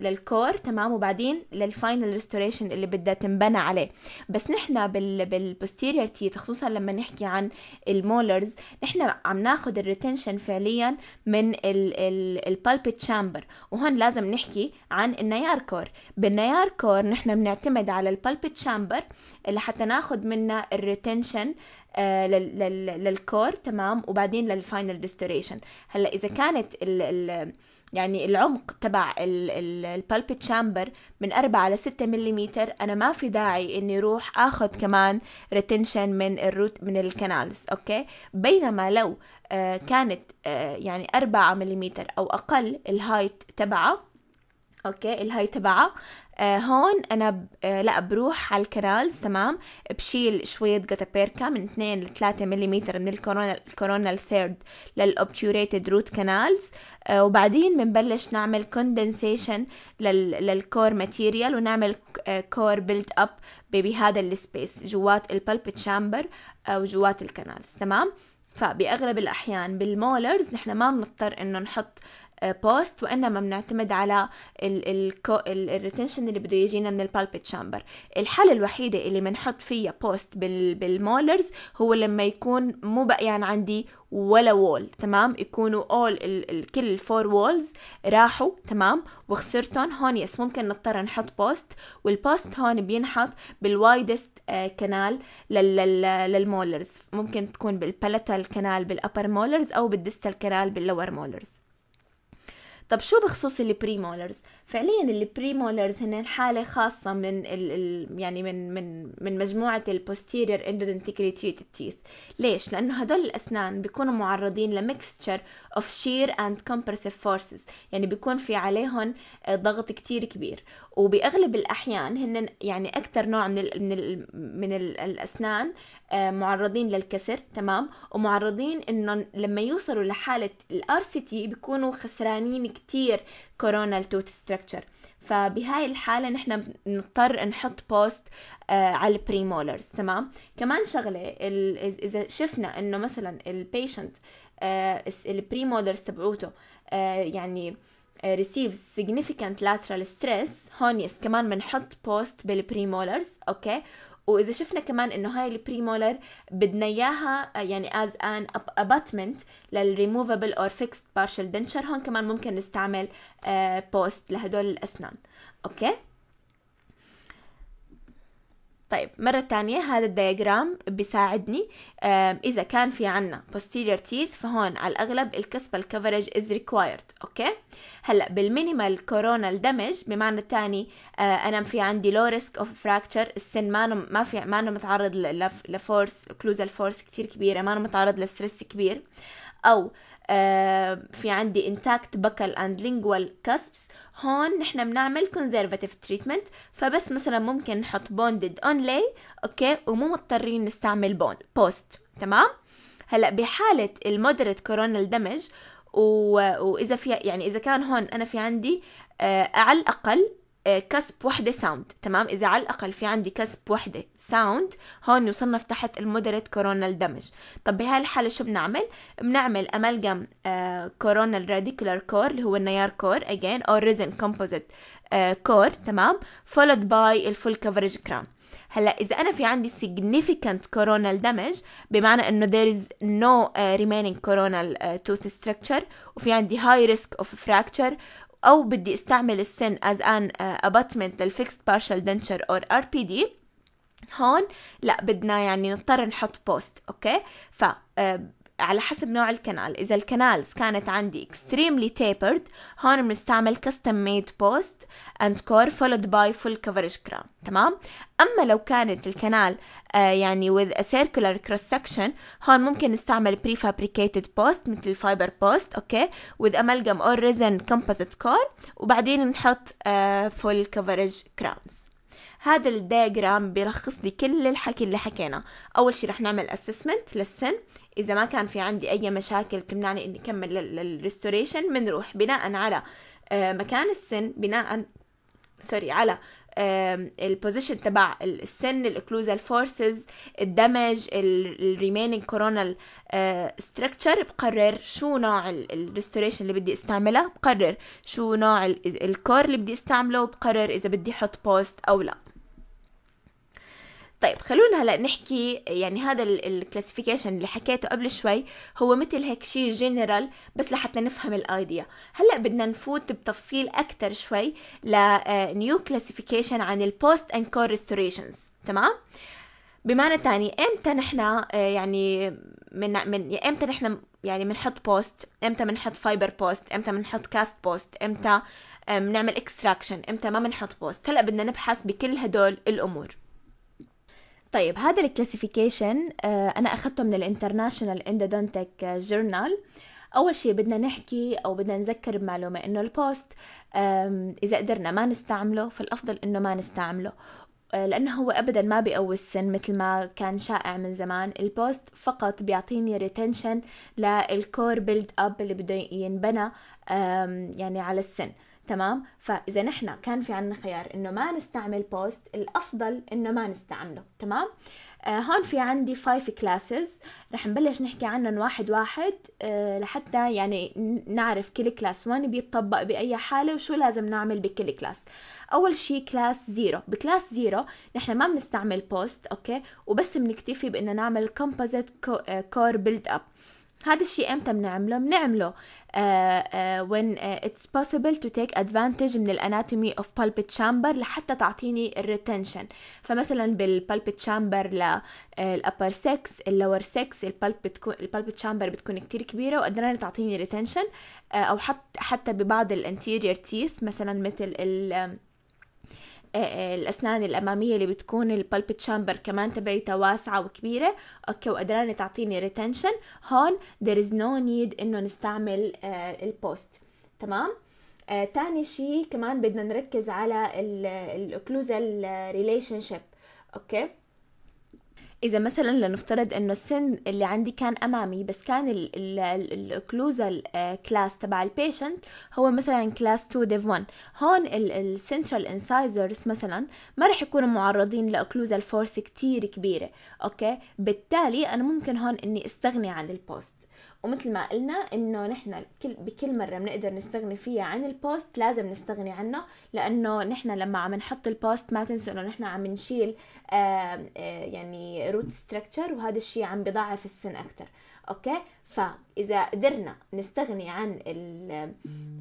للكور تمام وبعدين للفاينل ريستوريشن اللي بدها تنبنى عليه بس نحن بالبوستيريور تيث خصوصا لما نحكي عن المولر chambers نحن عم ناخد الريتنشن فعليا من البالبت شامبر وهون لازم نحكي عن النيار كور بالنيار كور نحن بنعتمد على البالبت شامبر لحتى ناخد منها الريتنشن آه، للكور تمام وبعدين للفاينل ريستوريشن هلا اذا كانت الـ الـ يعني العمق تبع البالبت شامبر من 4 ل 6 ملم انا ما في داعي اني اروح اخذ كمان ريتنشن من الروت من الكنالز اوكي بينما لو آه، كانت آه، يعني 4 ملم او اقل الهايت تبعها اوكي الهاي تبعها آه، هون انا ب... آه، لا بروح على الكنالز تمام بشيل شوية قطع بيركا من 2 ل 3 ملم من الكورونا الكورونا الثيرد للأوبتيوريتد روت كانالز وبعدين بنبلش نعمل كوندنسيشن لل... للكور ماتيريال ونعمل كور بيلد اب بهذا السبيس جوات البلب تشامبر او جوات الكنالز تمام فبأغلب الأحيان بالمولرز نحن ما بنضطر إنه نحط بوست وانما بنعتمد على الريتنشن اللي بده يجينا من البالبت شامبر الحالة الوحيدة اللي بنحط فيها بوست بالمولرز هو لما يكون مو بقيان يعني عندي ولا وول تمام يكونوا اول كل الفور وولز راحوا تمام وخسرتهم هون يس ممكن نضطر نحط بوست والبوست هون بينحط بالوايدست كانال للمولرز ممكن تكون بالبالاتال كانال بالابر مولرز او بالديستال كانال باللور مولرز طب شو بخصوص البريمولرز فعليا البريمولرز هن حالة خاصة من ال ال يعني من من من مجموعة البوستيرير اندودنتيكريتيت تيث ليش؟ لأنه هدول الأسنان بيكونوا معرضين لميكستشر اوف شير اند كومبرسيف فورسز يعني بيكون في عليهم آه، ضغط كتير كبير وبأغلب الأحيان هن يعني أكثر نوع من ال من ال من الأسنان آه، معرضين للكسر تمام ومعرضين انهم لما يوصلوا لحاله الار سي تي بيكونوا خسرانين كتير كورونال توث ستراكشر فبهاي الحاله نحن بنضطر نحط بوست آه على البريمولرز تمام كمان شغله اذا شفنا انه مثلا البيشنت آه البريمولرز تبعوته آه يعني آه، receives significant lateral stress هون يس كمان بنحط بوست بالبريمولرز اوكي okay. واذا شفنا كمان انه هاي مولر بدنا اياها آه، يعني از ان اباتمنت للريموفبل اور فيكست بارشل دنشر هون كمان ممكن نستعمل بوست آه، لهدول الاسنان اوكي طيب مرة تانية هذا الدياجرام بيساعدني إذا كان في عنا posterior teeth فهون على الأغلب الكسب الكفرج is required أوكي هلأ بالمينيمال كورونال دمج بمعنى تاني آه، أنا في عندي low risk of fracture السن ما ما في ما أنا متعرض لفورس كلوزال فورس كتير كبيرة ما أنا متعرض لستريس كبير أو آه، في عندي انتاكت بكل اند لينجوال cusps هون نحن بنعمل conservative تريتمنت فبس مثلا ممكن نحط بوندد اونلي اوكي ومو مضطرين نستعمل بون بوست تمام هلا بحاله المودريت كورونال دمج و... واذا في يعني اذا كان هون انا في عندي آه على الاقل آه، كسب وحدة ساوند تمام إذا على الأقل في عندي كسب وحدة ساوند هون يصنف تحت المودريت كورونال دمج طب بهالحالة شو بنعمل؟ بنعمل بنعمل أمالجم كورونال راديكولار كور اللي هو النيار كور again أو ريزن كومبوزيت كور تمام followed by الفول كفرج كراون هلا اذا انا في عندي significant coronal damage بمعنى انه there is no uh, remaining coronal uh, tooth structure وفي عندي high risk of fracture أو بدي استعمل السن as an uh, abutment للفيكست partial denture or RPD هون لا بدنا يعني نضطر نحط بوست اوكي ف uh, على حسب نوع الكنال اذا الكنالز كانت عندي extremely tapered هون بنستعمل custom made post and core followed by full coverage crown تمام اما لو كانت الكنال آه يعني with a circular cross section هون ممكن نستعمل prefabricated post مثل fiber post اوكي with amalgam or resin composite core وبعدين نحط آه full coverage crowns هذا الدايجرام بيلخص لي كل الحكي اللي حكينا اول شي رح نعمل اسسمنت للسن اذا ما كان في عندي اي مشاكل تمنعني اني اكمل للريستوريشن بنروح بناء على آه، مكان السن بناء سوري على آه، البوزيشن تبع السن الاكلوزال فورسز الدمج الريمينينج كورونال ستراكشر بقرر شو نوع الريستوريشن اللي بدي استعمله بقرر شو نوع الكور اللي بدي استعمله بقرر اذا بدي احط بوست او لا طيب خلونا هلا نحكي يعني هذا الكلاسيفيكيشن اللي حكيته قبل شوي هو مثل هيك شيء جنرال بس لحتى نفهم الايديا هلا بدنا نفوت بتفصيل اكثر شوي لنيو كلاسيفيكيشن آه، عن البوست اند كور ريستوريشنز تمام بمعنى تاني امتى نحن آه، يعني من من يعني امتى نحن يعني بنحط بوست امتى بنحط فايبر بوست امتى بنحط كاست بوست امتى آه، بنعمل اكستراكشن امتى ما بنحط بوست هلا بدنا نبحث بكل هدول الامور طيب هذا الكلاسيفيكيشن آه، انا اخذته من الانترناشنال اندودونتك جورنال اول شيء بدنا نحكي او بدنا نذكر بمعلومه انه البوست اذا قدرنا ما نستعمله فالافضل انه ما نستعمله آه، لأنه هو أبدا ما بيقوي السن مثل ما كان شائع من زمان البوست فقط بيعطيني ريتنشن للكور بيلد أب اللي بده ينبنى يعني على السن تمام فاذا نحن كان في عندنا خيار انه ما نستعمل بوست الافضل انه ما نستعمله تمام آه هون في عندي 5 كلاسز رح نبلش نحكي عنهم واحد واحد آه لحتى يعني نعرف كل كلاس وين بيتطبق باي حاله وشو لازم نعمل بكل كلاس اول شيء كلاس زيرو بكلاس زيرو نحن ما بنستعمل بوست اوكي وبس بنكتفي بانه نعمل كومبوزيت كور بيلد اب هذا الشيء امتى بنعمله بنعمله آه، آه، when آه، it's possible to take advantage من الاناتومي of pulpit chamber لحتى تعطيني الريتنشن فمثلا بالpulpit chamber للأبر سكس اللور سكس البالبت chamber بتكون كتير كبيرة وقدرانة تعطيني ريتنشن أو حتى ببعض الانتيرير تيث مثلا مثل ال آه، آه، الأسنان الأمامية اللي بتكون البالبت شامبر كمان تبعيتها واسعة وكبيرة أوكي وقدرانة تعطيني ريتنشن هون ذير از نو نيد إنه نستعمل آه، البوست تمام آه تاني شيء كمان بدنا نركز على الأوكلوزال ريليشن شيب أوكي اذا مثلا لنفترض انه السن اللي عندي كان امامي بس كان الاوكلوزال كلاس آه، تبع البيشنت هو مثلا كلاس 2 ديف 1 هون السنترال انسايزرز مثلا ما رح يكونوا معرضين لاكلوزال فورس كتير كبيره اوكي بالتالي انا ممكن هون اني استغني عن البوست ومثل ما قلنا انه نحن بكل مره بنقدر نستغني فيها عن البوست لازم نستغني عنه لانه نحن لما عم نحط البوست ما تنسوا انه نحن عم نشيل يعني روت ستراكشر وهذا الشيء عم بضعف السن اكثر اوكي فاذا قدرنا نستغني عن ال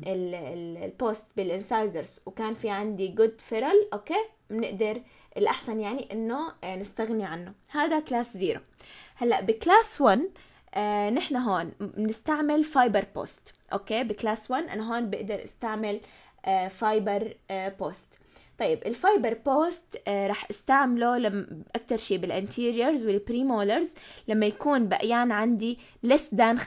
ال البوست بالانسايزرز وكان في عندي جود فيرل اوكي بنقدر الاحسن يعني انه نستغني عنه هذا كلاس زيرو هلا بكلاس 1 آه نحن هون بنستعمل فايبر بوست اوكي بكلاس 1 انا هون بقدر استعمل آه فايبر آه بوست طيب الفايبر آه، بوست رح استعمله لم اكثر شيء بالانتيريورز والبريمولرز لما يكون بقيان عندي less than 50%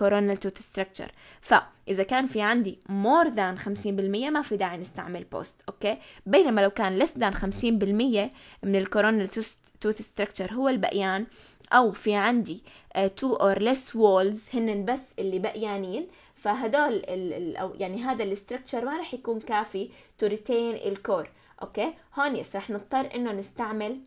coronal tooth structure فاذا كان في عندي more than 50% ما في داعي نستعمل بوست اوكي بينما لو كان less than 50% من الكورونال tooth structure هو البقيان او في عندي تو اور ليس وولز هن بس اللي بقيانين فهدول او يعني هذا الاستركتشر ما راح يكون كافي تو ريتين الكور اوكي هون يس راح نضطر انه نستعمل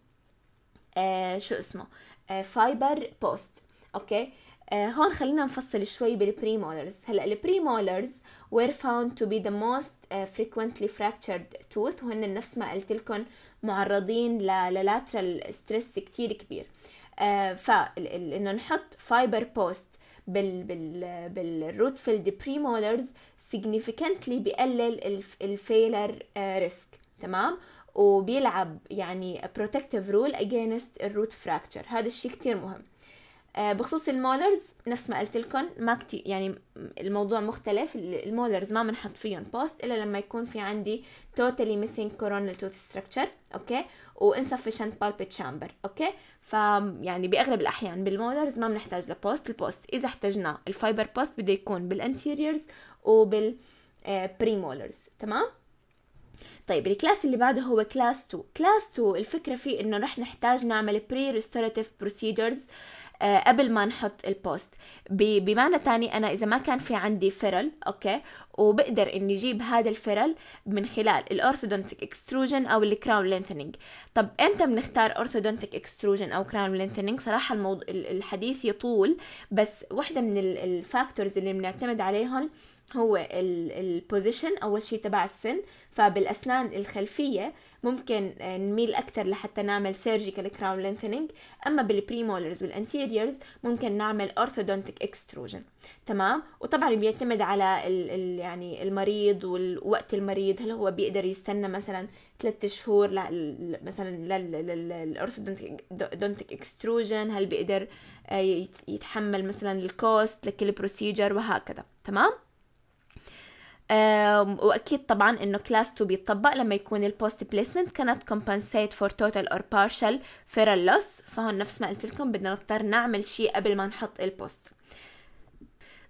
آه شو اسمه آه فايبر بوست اوكي آه هون خلينا نفصل شوي بالبريمولرز هلا البريمولرز وير فاوند تو بي ذا موست فريكوينتلي فراكتشرد توث وهن نفس ما قلت لكم معرضين للاترال ستريس كتير كبير آه، فانه نحط فايبر بوست بال بال بالروت فيلد مولرز سيجنيفيكانتلي بيقلل الفيلر ريسك آه، تمام وبيلعب يعني بروتكتيف رول اجينست الروت فراكتشر هذا الشيء كتير مهم آه، بخصوص المولرز نفس ما قلت لكم ما كتير يعني الموضوع مختلف المولرز ما بنحط فيهم بوست الا لما يكون في عندي توتالي ميسينج كورونال توث ستراكشر اوكي وانسفشنت بالبيت شامبر اوكي ف يعني باغلب الاحيان بالمولرز ما بنحتاج لبوست البوست اذا احتاجناه الفايبر بوست بده يكون بالانتيريورز وبال بريمولرز آه، تمام طيب الكلاس اللي بعده هو كلاس 2 كلاس 2 الفكرة فيه انه رح نحتاج نعمل بري ريستوراتيف بروسيدرز آه آه، قبل ما نحط البوست بمعنى تاني انا اذا ما كان في عندي فرل اوكي وبقدر اني اجيب هذا الفرل من خلال الاورثودونتيك اكستروجن او الكراون لينثنينج طب امتى بنختار اورثودونتيك اكستروجن او كراون لينثنينج صراحه الموضوع الحديث يطول بس واحده من الفاكتورز اللي بنعتمد عليهم هو البوزيشن اول شيء تبع السن فبالاسنان الخلفيه ممكن آه، نميل اكثر لحتى نعمل سيرجيكال كراون لينثنينج أما بالبريمولرز والأنتيريورز ممكن نعمل أورثودونتيك إكستروجن تمام وطبعا بيعتمد على ال ال يعني المريض ووقت المريض هل هو بيقدر يستنى مثلا ثلاثة شهور مثلا للأورثودونتيك إكستروجن هل بيقدر آه، يتحمل مثلا الكوست لكل بروسيجر وهكذا تمام واكيد طبعا انه كلاس 2 بيطبق لما يكون البوست بليسمنت كانت compensate for total or partial feral loss فهون نفس ما قلت لكم بدنا نضطر نعمل شيء قبل ما نحط البوست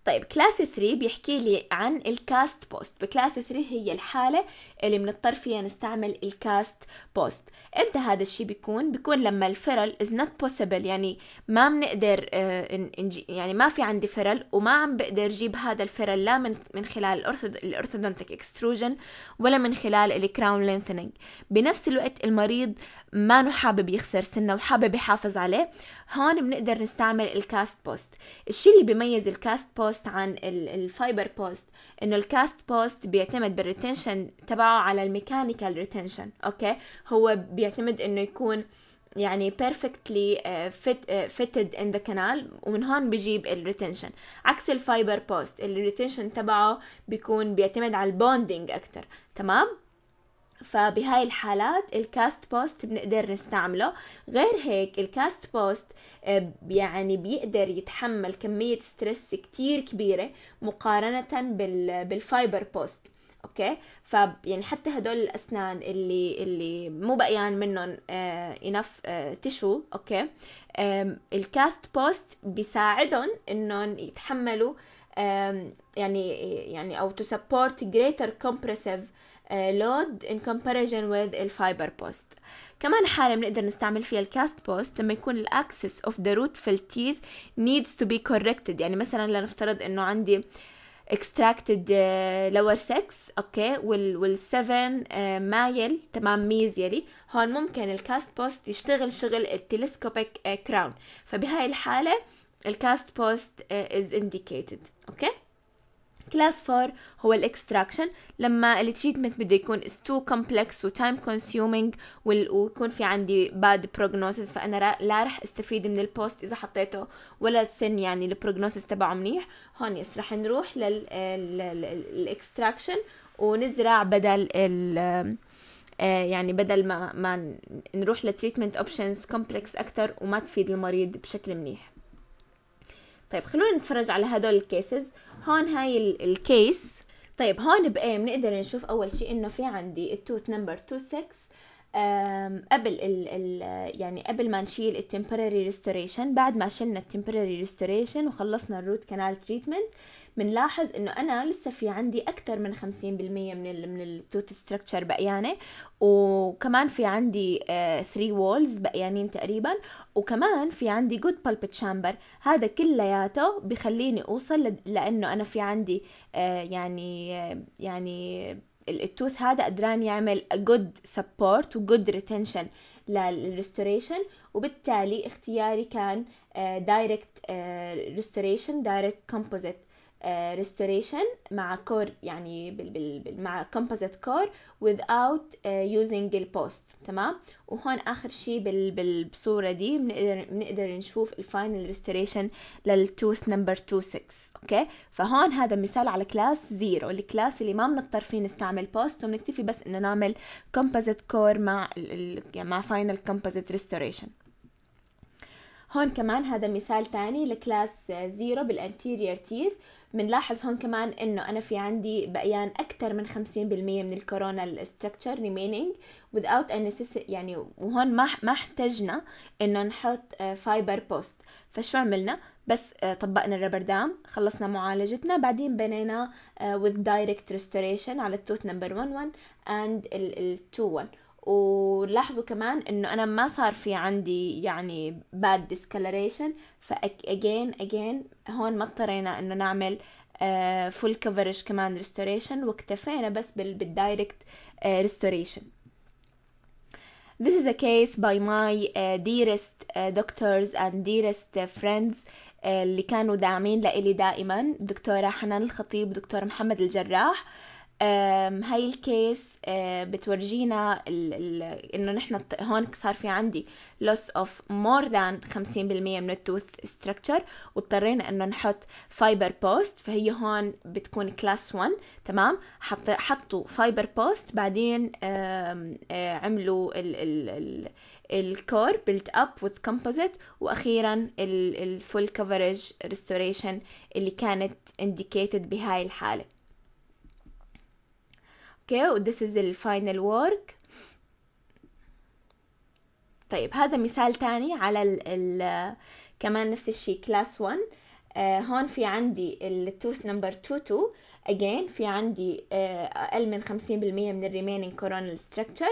طيب كلاس 3 بيحكي لي عن الكاست بوست بكلاس 3 هي الحالة اللي بنضطر فيها نستعمل الكاست بوست امتى هذا الشيء بيكون بيكون لما الفرل از نوت possible يعني ما بنقدر آه، يعني ما في عندي فرل وما عم بقدر جيب هذا الفرل لا من من خلال الارثودونتيك اكستروجن ولا من خلال الكراون لينثنينج بنفس الوقت المريض ما حابب يخسر سنه وحابب يحافظ عليه هون بنقدر نستعمل الكاست بوست الشيء اللي بيميز الكاست بوست بوست عن الفايبر بوست انه الكاست بوست بيعتمد بالريتنشن تبعه على الميكانيكال ريتنشن اوكي هو بيعتمد انه يكون يعني بيرفكتلي فت آه، آه، fitted ان ذا كانال ومن هون بجيب الريتنشن عكس الفايبر بوست الريتنشن تبعه بيكون بيعتمد على البوندينج اكتر تمام فبهاي الحالات الكاست بوست بنقدر نستعمله غير هيك الكاست بوست آه، يعني بيقدر يتحمل كمية ستريس كتير كبيرة مقارنة بالفايبر بوست اوكي ف يعني حتى هدول الاسنان اللي اللي مو بقيان منهم انف آه، تشو آه، اوكي الكاست بوست بيساعدهم انهم يتحملوا يعني يعني او تو سبورت جريتر كومبرسيف آه، load in comparison with الفايبر بوست كمان حالة بنقدر نستعمل فيها الكاست بوست لما يكون الاكسس اوف ذا روت في التيث needs to be corrected يعني مثلا لنفترض انه عندي extracted آه، lower sex اوكي وال وال 7 مايل آه، تمام يلي هون ممكن الكاست بوست يشتغل شغل التلسكوبيك كراون فبهاي الحالة الكاست بوست is indicated اوكي كلاس 4 هو الاكستراكشن لما التريتمنت بده يكون is too complex و time consuming ويكون في عندي باد prognosis فانا لا رح استفيد من البوست اذا حطيته ولا سن يعني البروجنوسيس تبعه منيح هون يس رح نروح للاكستراكشن ونزرع بدل ال آه، يعني بدل ما ما نروح لتريتمنت اوبشنز كومبلكس اكثر وما تفيد المريض بشكل منيح طيب خلونا نتفرج على هدول الكيسز هون هاي الكيس طيب هون بايه بنقدر نشوف اول شيء انه في عندي التوث نمبر 26 قبل ال ال يعني قبل ما نشيل التمبراري ريستوريشن بعد ما شلنا التمبراري ريستوريشن وخلصنا الروت كانال تريتمنت بنلاحظ انه انا لسه في عندي اكثر من 50% من الـ من التوت ستراكشر بقيانه وكمان في عندي 3 آه، وولز بقيانين تقريبا وكمان في عندي جود بالبت شامبر هذا كلياته بخليني اوصل لانه انا في عندي آه، يعني آه، يعني التوث هذا قدران يعمل جود سبورت وجود ريتنشن للريستوريشن وبالتالي اختياري كان دايركت ريستوريشن دايركت كومبوزيت uh, مع كور يعني بال بال مع كومبوزيت كور without آه، using البوست تمام وهون اخر شيء بال بالصوره دي بنقدر بنقدر نشوف الفاينل ريستوريشن للتوث نمبر 26 اوكي فهون هذا مثال على كلاس زيرو الكلاس اللي ما بنضطر فيه نستعمل بوست وبنكتفي بس انه نعمل كومبوزيت كور مع ال يعني مع فاينل كومبوزيت ريستوريشن هون كمان هذا مثال تاني لكلاس زيرو بالانتيرير تيث بنلاحظ هون كمان انه انا في عندي بقيان اكثر من 50% من الكورونا الستركتشر remaining without a necessary يعني وهون ما ما احتجنا انه نحط فايبر آه، بوست فشو عملنا بس آه، طبقنا الربر دام خلصنا معالجتنا بعدين بنينا آه، with direct restoration على التوت نمبر 1 1 and ال 2 1 ولاحظوا كمان انه انا ما صار في عندي يعني باد ديسكلريشن فاجين اجين هون ما اضطرينا انه نعمل فول uh, كفرج كمان ريستوريشن واكتفينا بس بالدايركت ريستوريشن آه، This is a case by my uh, dearest uh, doctors and dearest uh, friends uh, اللي كانوا داعمين لإلي دائما دكتورة حنان الخطيب ودكتور محمد الجراح uh, هاي الكيس آه، بتورجينا انه نحن هون صار في عندي loss of more than 50% من التوث structure واضطرينا انه نحط فايبر بوست فهي هون بتكون كلاس 1 تمام حط حطوا فايبر بوست بعدين آه، عملوا ال ال ال الكور بيلت اب وذ كومبوزيت واخيرا الفول كفرج ريستوريشن اللي كانت انديكيتد بهاي الحاله اوكي وذس از الفاينل final طيب هذا مثال تاني على ال ال كمان نفس الشيء كلاس 1 آه هون في عندي التوث نمبر 22 اجين في عندي آه، اقل من 50% من الريمينينج كورونال ستراكشر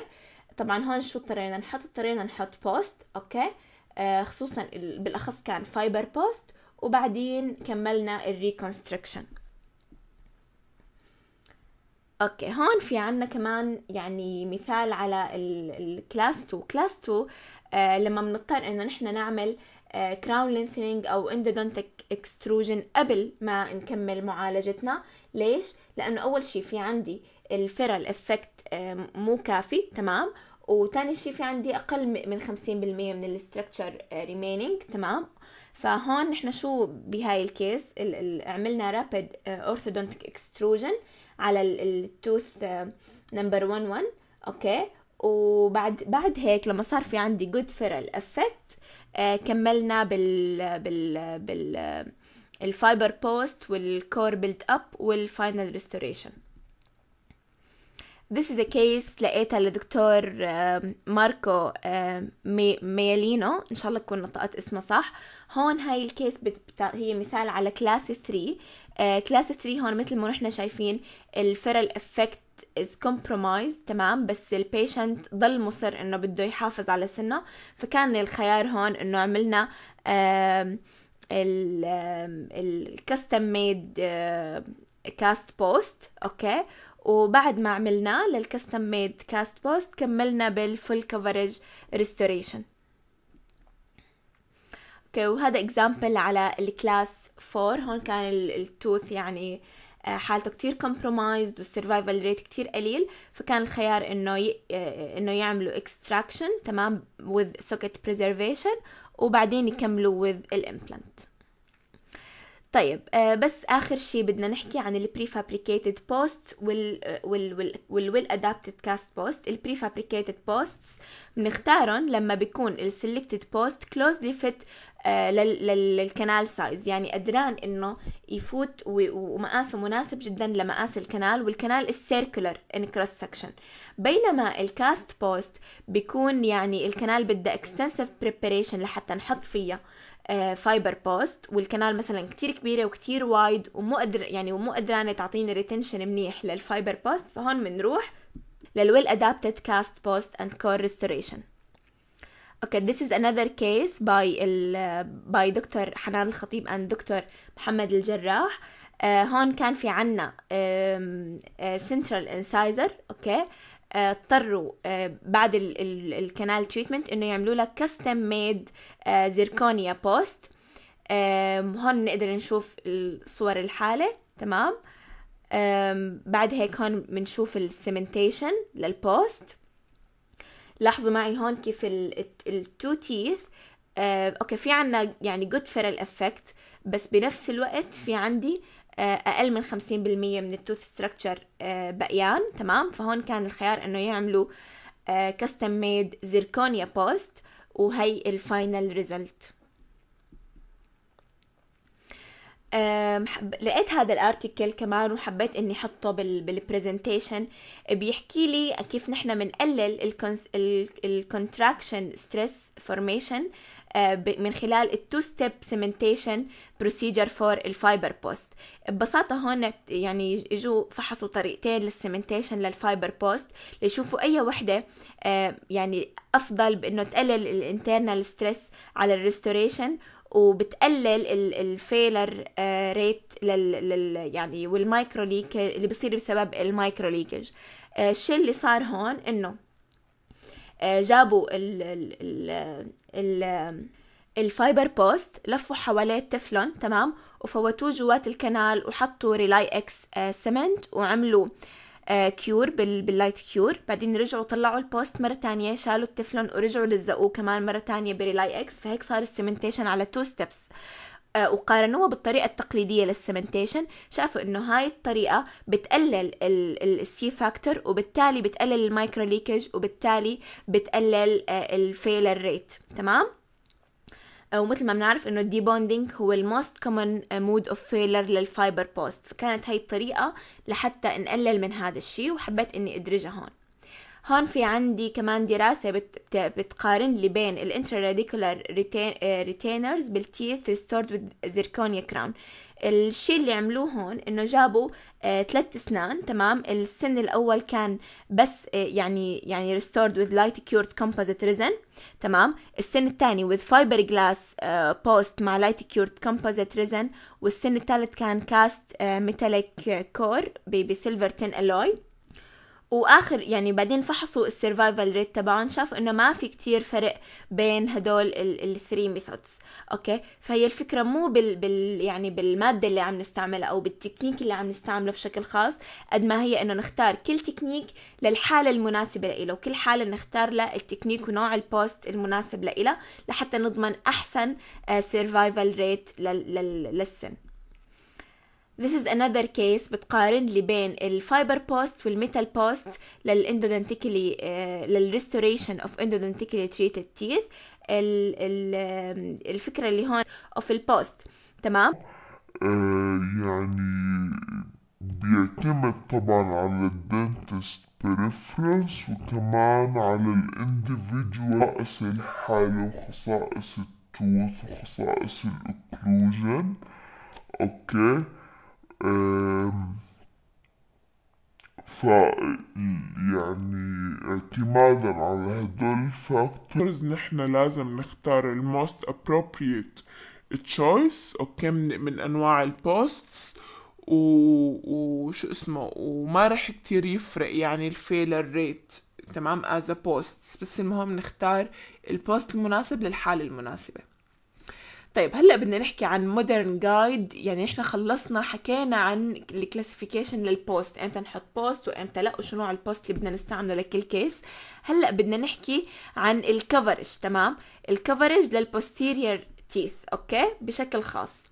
طبعا هون شو اضطرينا نحط اضطرينا نحط بوست اوكي آه، خصوصا بالاخص كان فايبر بوست وبعدين كملنا الريكونستركشن اوكي هون في عنا كمان يعني مثال على الكلاس 2 كلاس 2 لما بنضطر انه نحن نعمل كراون آه، لينثنينج او اندودونتك اكستروجن قبل ما نكمل معالجتنا ليش لانه اول شيء في عندي الفيرال افكت آه، مو كافي تمام وثاني شيء في عندي اقل من 50% من الاستراكشر آه، ريمينينج تمام فهون نحن شو بهاي الكيس عملنا رابيد اورثودونتك اكستروجن على التوث نمبر 11 اوكي وبعد بعد هيك لما صار في عندي جود فيرال افكت كملنا بال بال بال الفايبر بوست والكور بيلت اب والفاينل ريستوريشن This is a case لقيتها لدكتور آه، ماركو آه، ميالينو إن شاء الله أكون نطقت اسمه صح هون هاي الكيس بتا... هي مثال على كلاس 3 كلاس آه، 3 هون مثل ما نحن شايفين الفيرال افكت از كومبرومايز تمام بس البيشنت ضل مصر انه بده يحافظ على سنه فكان الخيار هون انه عملنا الكاستم ميد كاست بوست اوكي وبعد ما عملناه للكاستم ميد كاست بوست كملنا بالفول كفرج ريستوريشن اوكي وهذا اكزامبل على الكلاس 4 هون كان التوث يعني آه، حالته كتير كومبرومايزد والسرفايفل ريت كتير قليل فكان الخيار انه ي... آه، آه، انه يعملوا اكستراكشن تمام with socket preservation وبعدين يكملوا with الامبلانت طيب بس اخر شيء بدنا نحكي عن البري فابريكيتد بوست وال وال ادابتد كاست بوست البري فابريكيتد بوستس بنختارهم لما بيكون السلكتد بوست كلوزلي فيت آه، للكنال سايز يعني قدران انه يفوت ومقاسه مناسب جدا لمقاس الكنال والكنال السيركلر ان كروس سكشن بينما الكاست بوست بيكون يعني الكنال بدها اكستنسيف بريباريشن لحتى نحط فيها فايبر بوست والكنال مثلا كتير كبيرة وكتير وايد ومو قدر يعني ومو قدرانة تعطيني ريتنشن منيح للفايبر بوست فهون بنروح للويل ادابتد كاست بوست اند كور ريستوريشن Okay, this is another case by ال uh, by دكتور حنان الخطيب and دكتور محمد الجراح. Uh, هون كان في عنا um, uh, central incisor okay. Uh, اضطروا بعد ال الكنال تريتمنت انه يعملوا لك كاستم ميد زيركونيا بوست هون نقدر نشوف الصور الحالة تمام um, بعد هيك هون بنشوف السيمنتيشن للبوست لاحظوا معي هون كيف التو تيث آه، اوكي في عنا يعني جود فيرال افكت بس بنفس الوقت في عندي آه، اقل من 50% من التوث ستراكشر آه، بقيان تمام فهون كان الخيار انه يعملوا كاستم ميد زيركونيا بوست وهي الفاينل ريزلت لقيت هذا الارتيكل كمان وحبيت اني احطه بالبرزنتيشن بيحكي لي كيف نحن بنقلل الكونتراكشن ستريس فورميشن من خلال التو ستيب سيمنتيشن بروسيجر فور الفايبر بوست ببساطة هون يعني اجوا فحصوا طريقتين للسيمنتيشن للفايبر بوست ليشوفوا اي وحدة يعني افضل بانه تقلل الانترنال ستريس على الريستوريشن وبتقلل الفيلر ريت آه، لل يعني والمايكرو ليك اللي بصير بسبب المايكرو ليكج آه، الشيء اللي صار هون انه آه، جابوا ال ال ال, الفايبر بوست لفوا حواليه تفلون تمام وفوتوه جوات الكنال وحطوا ريلاي اكس سمنت وعملوا آه كيور باللايت كيور بعدين رجعوا طلعوا البوست مرة تانية شالوا التفلون ورجعوا لزقوه كمان مرة تانية بريلاي اكس فهيك صار السيمنتيشن على تو ستيبس آه، وقارنوها بالطريقة التقليدية للسيمنتيشن شافوا انه هاي الطريقة بتقلل السي فاكتور وبالتالي بتقلل المايكرو ليكج وبالتالي بتقلل آه، الفيلر ريت تمام؟ ومثل ما بنعرف انه الدي بوندينج هو الموست كومن مود اوف فيلر للفايبر بوست فكانت هاي الطريقة لحتى نقلل من هذا الشيء وحبيت اني ادرجها هون هون في عندي كمان دراسة بت بتقارن لي بين الانترا راديكولار ريتينرز بالتيث ريستورد with zirconia crown الشيء اللي عملوه هون انه جابوا ثلاث آه، اسنان تمام السن الاول كان بس آه، يعني يعني restored with light cured composite resin تمام السن الثاني with fiber glass آه، post مع light cured composite resin والسن الثالث كان كاست ميتاليك كور بسيلفر تين alloy واخر يعني بعدين فحصوا السرفايفل ريت تبعهم شافوا انه ما في كتير فرق بين هدول الثري ميثودز اوكي فهي الفكره مو بال, بال يعني بالماده اللي عم نستعملها او بالتكنيك اللي عم نستعمله بشكل خاص قد ما هي انه نختار كل تكنيك للحاله المناسبه لإله وكل حاله نختار لها التكنيك ونوع البوست المناسب لإلها لحتى نضمن احسن سرفايفل آه، ريت للسن This is another case بتقارن لي بين الفايبر بوست والميتال بوست للاندودنتيكلي للريستوريشن اوف اندودنتيكلي تريتد تيث الفكره اللي هون اوف البوست تمام آه، يعني بيعتمد طبعا على الدنتست بريفرنس وكمان على الانديفيدوال خصائص الحاله وخصائص التوث وخصائص الاوكلوجن اوكي ف يعني اعتمادا على هدول الفاكتورز نحن لازم نختار الموست ابروبريت تشويس اوكي من, من انواع البوستس و... وشو اسمه وما رح كتير يفرق يعني الفيلر ريت تمام از بوست بس المهم نختار البوست المناسب للحالة المناسبة طيب هلا بدنا نحكي عن مودرن جايد يعني احنا خلصنا حكينا عن الكلاسيفيكيشن للبوست امتى نحط بوست وامتى لا وشو نوع البوست اللي بدنا نستعمله لكل كيس هلا بدنا نحكي عن الكفرج تمام الكفرج للبوستيريور تيث اوكي بشكل خاص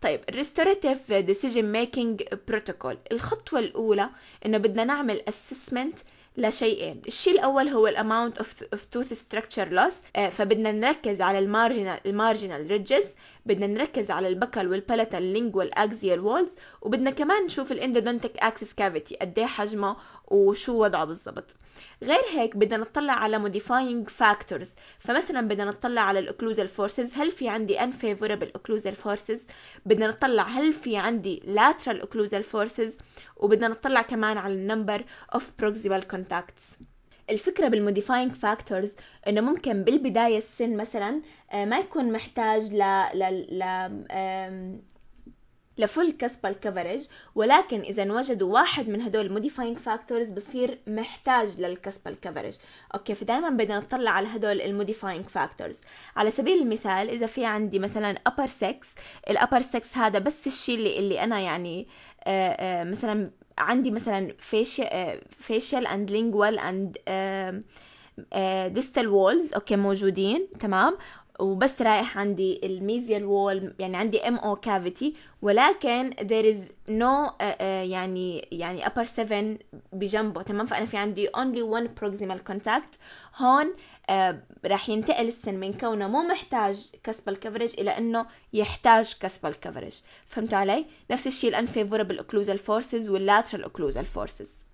طيب الريستوراتيف ديسيجن ميكينج بروتوكول الخطوه الاولى انه بدنا نعمل اسسمنت لشيئين الشيء الاول هو الاماونت اوف توث structure لوس آه، فبدنا نركز على المارجنال المارجنال ريدجز بدنا نركز على البكل والبلاتال لينجوال والاكزيال وولز وبدنا كمان نشوف الاندودونتك اكسس كافيتي قد ايه حجمه وشو وضعه بالضبط غير هيك بدنا نطلع على موديفاينج فاكتورز فمثلا بدنا نطلع على الاوكلوزال فورسز هل في عندي فيفورابل اوكلوزال فورسز بدنا نطلع هل في عندي لاترال اوكلوزال فورسز وبدنا نطلع كمان على النمبر اوف بروكسيمال كونتاكتس الفكرة بالموديفاينج فاكتورز انه ممكن بالبداية السن مثلا آه، ما يكون محتاج ل ل ل لفل كسب الكفرج ولكن اذا وجدوا واحد من هدول الموديفاينج فاكتورز بصير محتاج للكسب الكفرج اوكي فدائما بدنا نطلع على هدول الموديفاينج فاكتورز على سبيل المثال اذا في عندي مثلا upper sex الابر سكس هذا بس الشيء اللي, اللي انا يعني آه، آه، مثلا عندي مثلا فيشيال اند لينجوال اند ديستال وولز اوكي موجودين تمام وبس رايح عندي الميزيال وول يعني عندي ام او كافيتي ولكن there is no uh, uh, يعني يعني upper 7 بجنبه تمام فانا في عندي only one proximal contact هون آه، راح ينتقل السن من كونه مو محتاج كسب الكفرج الى انه يحتاج كسب الكفرج فهمت علي نفس الشيء الانفيفورابل اوكلوزال فورسز واللاترال اوكلوزال فورسز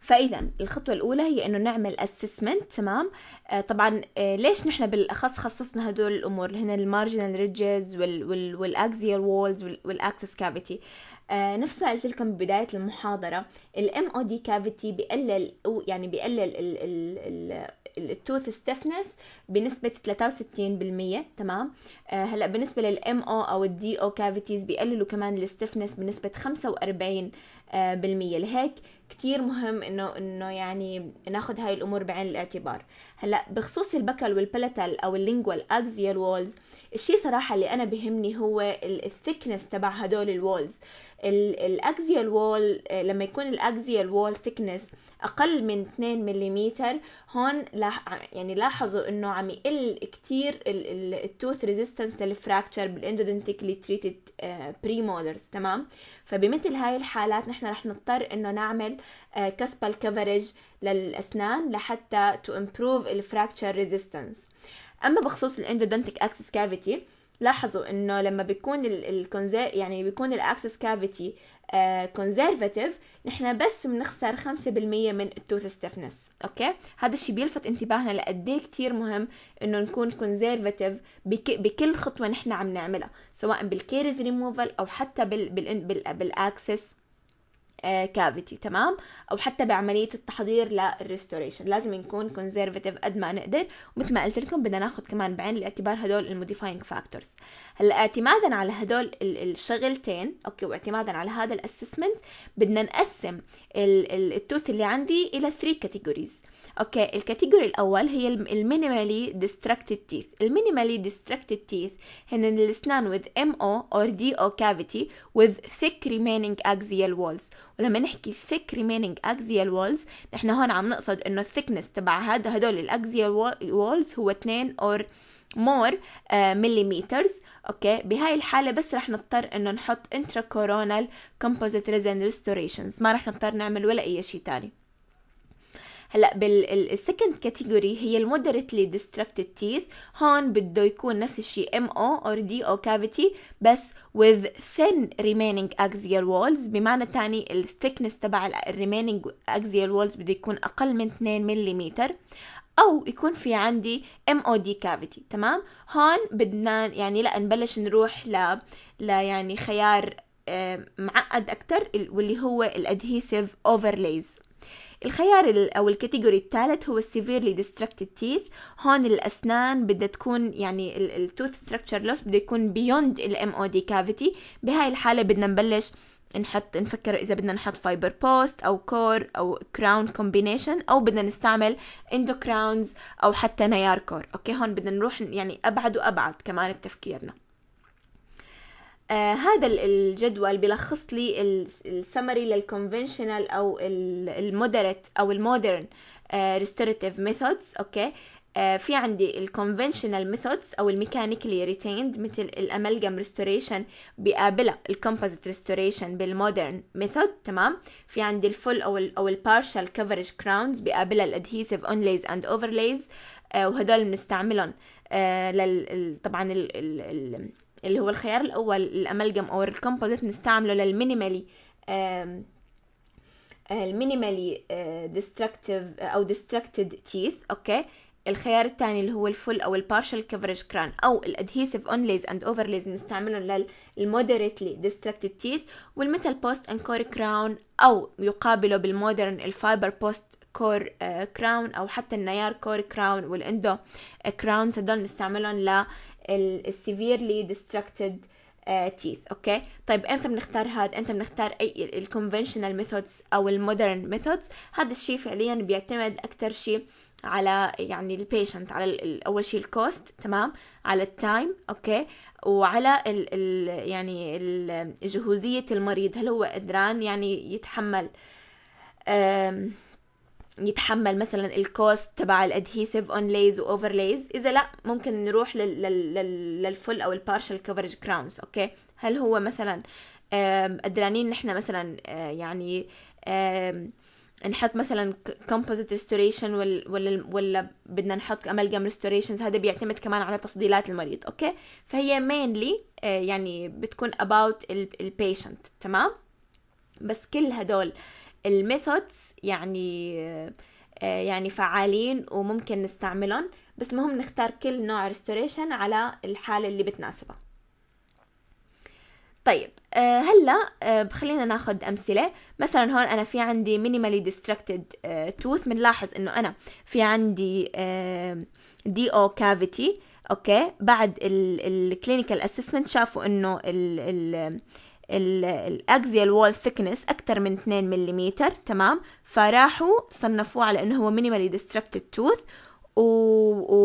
فاذا الخطوه الاولى هي انه نعمل اسسمنت تمام آه طبعا آه ليش نحن بالاخص خصصنا هدول الامور اللي هن المارجنال ريدجز والاكزيال وولز والاكسس كافيتي آه نفس ما قلت لكم ببداية المحاضرة الام او دي كافيتي بيقلل يعني بيقلل ال ال ال التوث ستيفنس بنسبة 63% تمام آه هلا بالنسبة للام او او الدي او كافيتيز بيقللوا كمان الستيفنس بنسبة 45% آه بالمية لهيك كتير مهم انه انه يعني ناخد هاي الامور بعين الاعتبار هلا بخصوص البكل والبلتال او اللينجوال اكزيال وولز الشيء صراحة اللي أنا بهمني هو الثيكنس تبع هدول الوولز الاكزيال وول لما يكون الاكزيال وول ثيكنس اقل من 2 ملم هون يعني لاحظوا انه عم يقل كتير التوث ريزيستنس للفراكتشر بالاندودنتيكلي تريتد بري مولرز تمام فبمثل هاي الحالات نحن رح نضطر انه نعمل كسب آه، الكفرج للاسنان لحتى تو امبروف الفراكتشر ريزيستنس اما بخصوص الاندودنتيك اكسس كافيتي لاحظوا انه لما بيكون الكونزير يعني بيكون الاكسس كافيتي كونزرفاتيف نحن بس بنخسر 5% من التوث ستيفنس اوكي هذا الشيء بيلفت انتباهنا لقد ايه كثير مهم انه نكون كونزرفاتيف بك بكل خطوه نحن عم نعملها سواء بالكيرز ريموفال او حتى بال بال بالاكسس كافيتي آه، تمام او حتى بعمليه التحضير للريستوريشن لازم نكون كونزرفاتيف قد ما نقدر ومثل ما قلت لكم بدنا ناخذ كمان بعين الاعتبار هدول الموديفاينج فاكتورز هلا اعتمادا على هدول الشغلتين اوكي واعتمادا على هذا الاسسمنت بدنا نقسم التوث اللي عندي الى 3 كاتيجوريز اوكي الكاتيجوري الاول هي المينيمالي ديستركتد تيث المينيمالي ديستركتد تيث هن الاسنان with MO or DO cavity with thick remaining axial walls ولما نحكي thick remaining axial walls نحن هون عم نقصد انه thickness تبع هاد هدول الاكزيال walls هو 2 اور مور مليمترز اوكي بهاي الحاله بس رح نضطر انه نحط انترا كورونال كومبوزيت ريزن ريستوريشنز ما رح نضطر نعمل ولا اي شيء تاني هلا بالسكند كاتيجوري هي المودريتلي ديستركتد تيث هون بده يكون نفس الشيء ام او اور دي او كافيتي بس with thin remaining axial walls بمعنى تاني الثيكنس تبع remaining axial walls بده يكون اقل من 2 ملم او يكون في عندي ام او دي كافيتي تمام هون بدنا يعني لا نبلش نروح ل ل يعني خيار آه، معقد اكثر واللي هو الادهيسيف اوفرليز الخيار او الكاتيجوري الثالث هو السيفيرلي ديستركتد تيث هون الاسنان بدها تكون يعني التوث ستراكشر لوس بده يكون بيوند الام او دي كافيتي بهاي الحاله بدنا نبلش نحط نفكر اذا بدنا نحط فايبر بوست او كور او كراون كومبينيشن او بدنا نستعمل اندو كراونز او حتى نيار كور اوكي هون بدنا نروح يعني ابعد وابعد كمان بتفكيرنا آه هذا الجدول بيلخص لي السمري للكونفنشنال او المودريت او المودرن ريستوريتيف ميثودز اوكي آه في عندي الكونفنشنال ميثودز او الميكانيكلي ريتيند مثل الامالجام ريستوريشن بيقابلها الكومبوزيت ريستوريشن بالمودرن ميثود تمام في عندي الفول او الـ او البارشال كفرج كراونز بيقابلها الادهيسيف اونليز اند اوفرليز وهدول بنستعملهم آه لل طبعا ال ال ال اللي هو الخيار الاول الامالجم او الكومبوزيت نستعمله للمينيمالي آه، المينيمالي ديستركتيف آه، آه، او ديستركتد تيث اوكي الخيار الثاني اللي هو الفول او البارشل كفرج كران او الادهيسيف اونليز اند اوفرليز بنستعملهم للمودريتلي ديستركتد تيث والميتال بوست اند كور كراون او يقابله بالمودرن الفايبر بوست كور كراون او حتى النيار كور كراون والاندو كراونز هدول بنستعملهم السيفيرلي ديستركتد تيث اوكي طيب امتى بنختار هاد امتى بنختار اي conventional ميثودز او المودرن ميثودز هذا الشيء فعليا بيعتمد اكثر شيء على يعني البيشنت على اول شيء الكوست تمام على التايم اوكي وعلى ال ال يعني ال جهوزيه المريض هل هو قدران يعني يتحمل يتحمل مثلا الكوست تبع الادهيسيف اون ليز لايز اذا لا ممكن نروح للفل او البارشل كفرج كراونز اوكي هل هو مثلا قدرانين نحن مثلا آه، يعني نحط مثلا كومبوزيت ريستوريشن ولا ولا بدنا نحط امالجم ريستوريشنز هذا بيعتمد كمان على تفضيلات المريض اوكي فهي مينلي آه، يعني بتكون اباوت البيشنت تمام بس كل هدول الميثودز يعني آه، يعني فعالين وممكن نستعملهم بس مهم نختار كل نوع ريستوريشن على الحالة اللي بتناسبها طيب آه، هلا آه، خلينا ناخذ امثله مثلا هون انا في عندي مينيمالي ديستركتد توث بنلاحظ انه انا في عندي دي او كافيتي اوكي بعد الكلينيكال اسسمنت شافوا انه ال ال الاكزيال وول ثيكنس اكثر من 2 ملم تمام فراحوا صنفوه على انه هو مينيمالي ديستركتد توث و...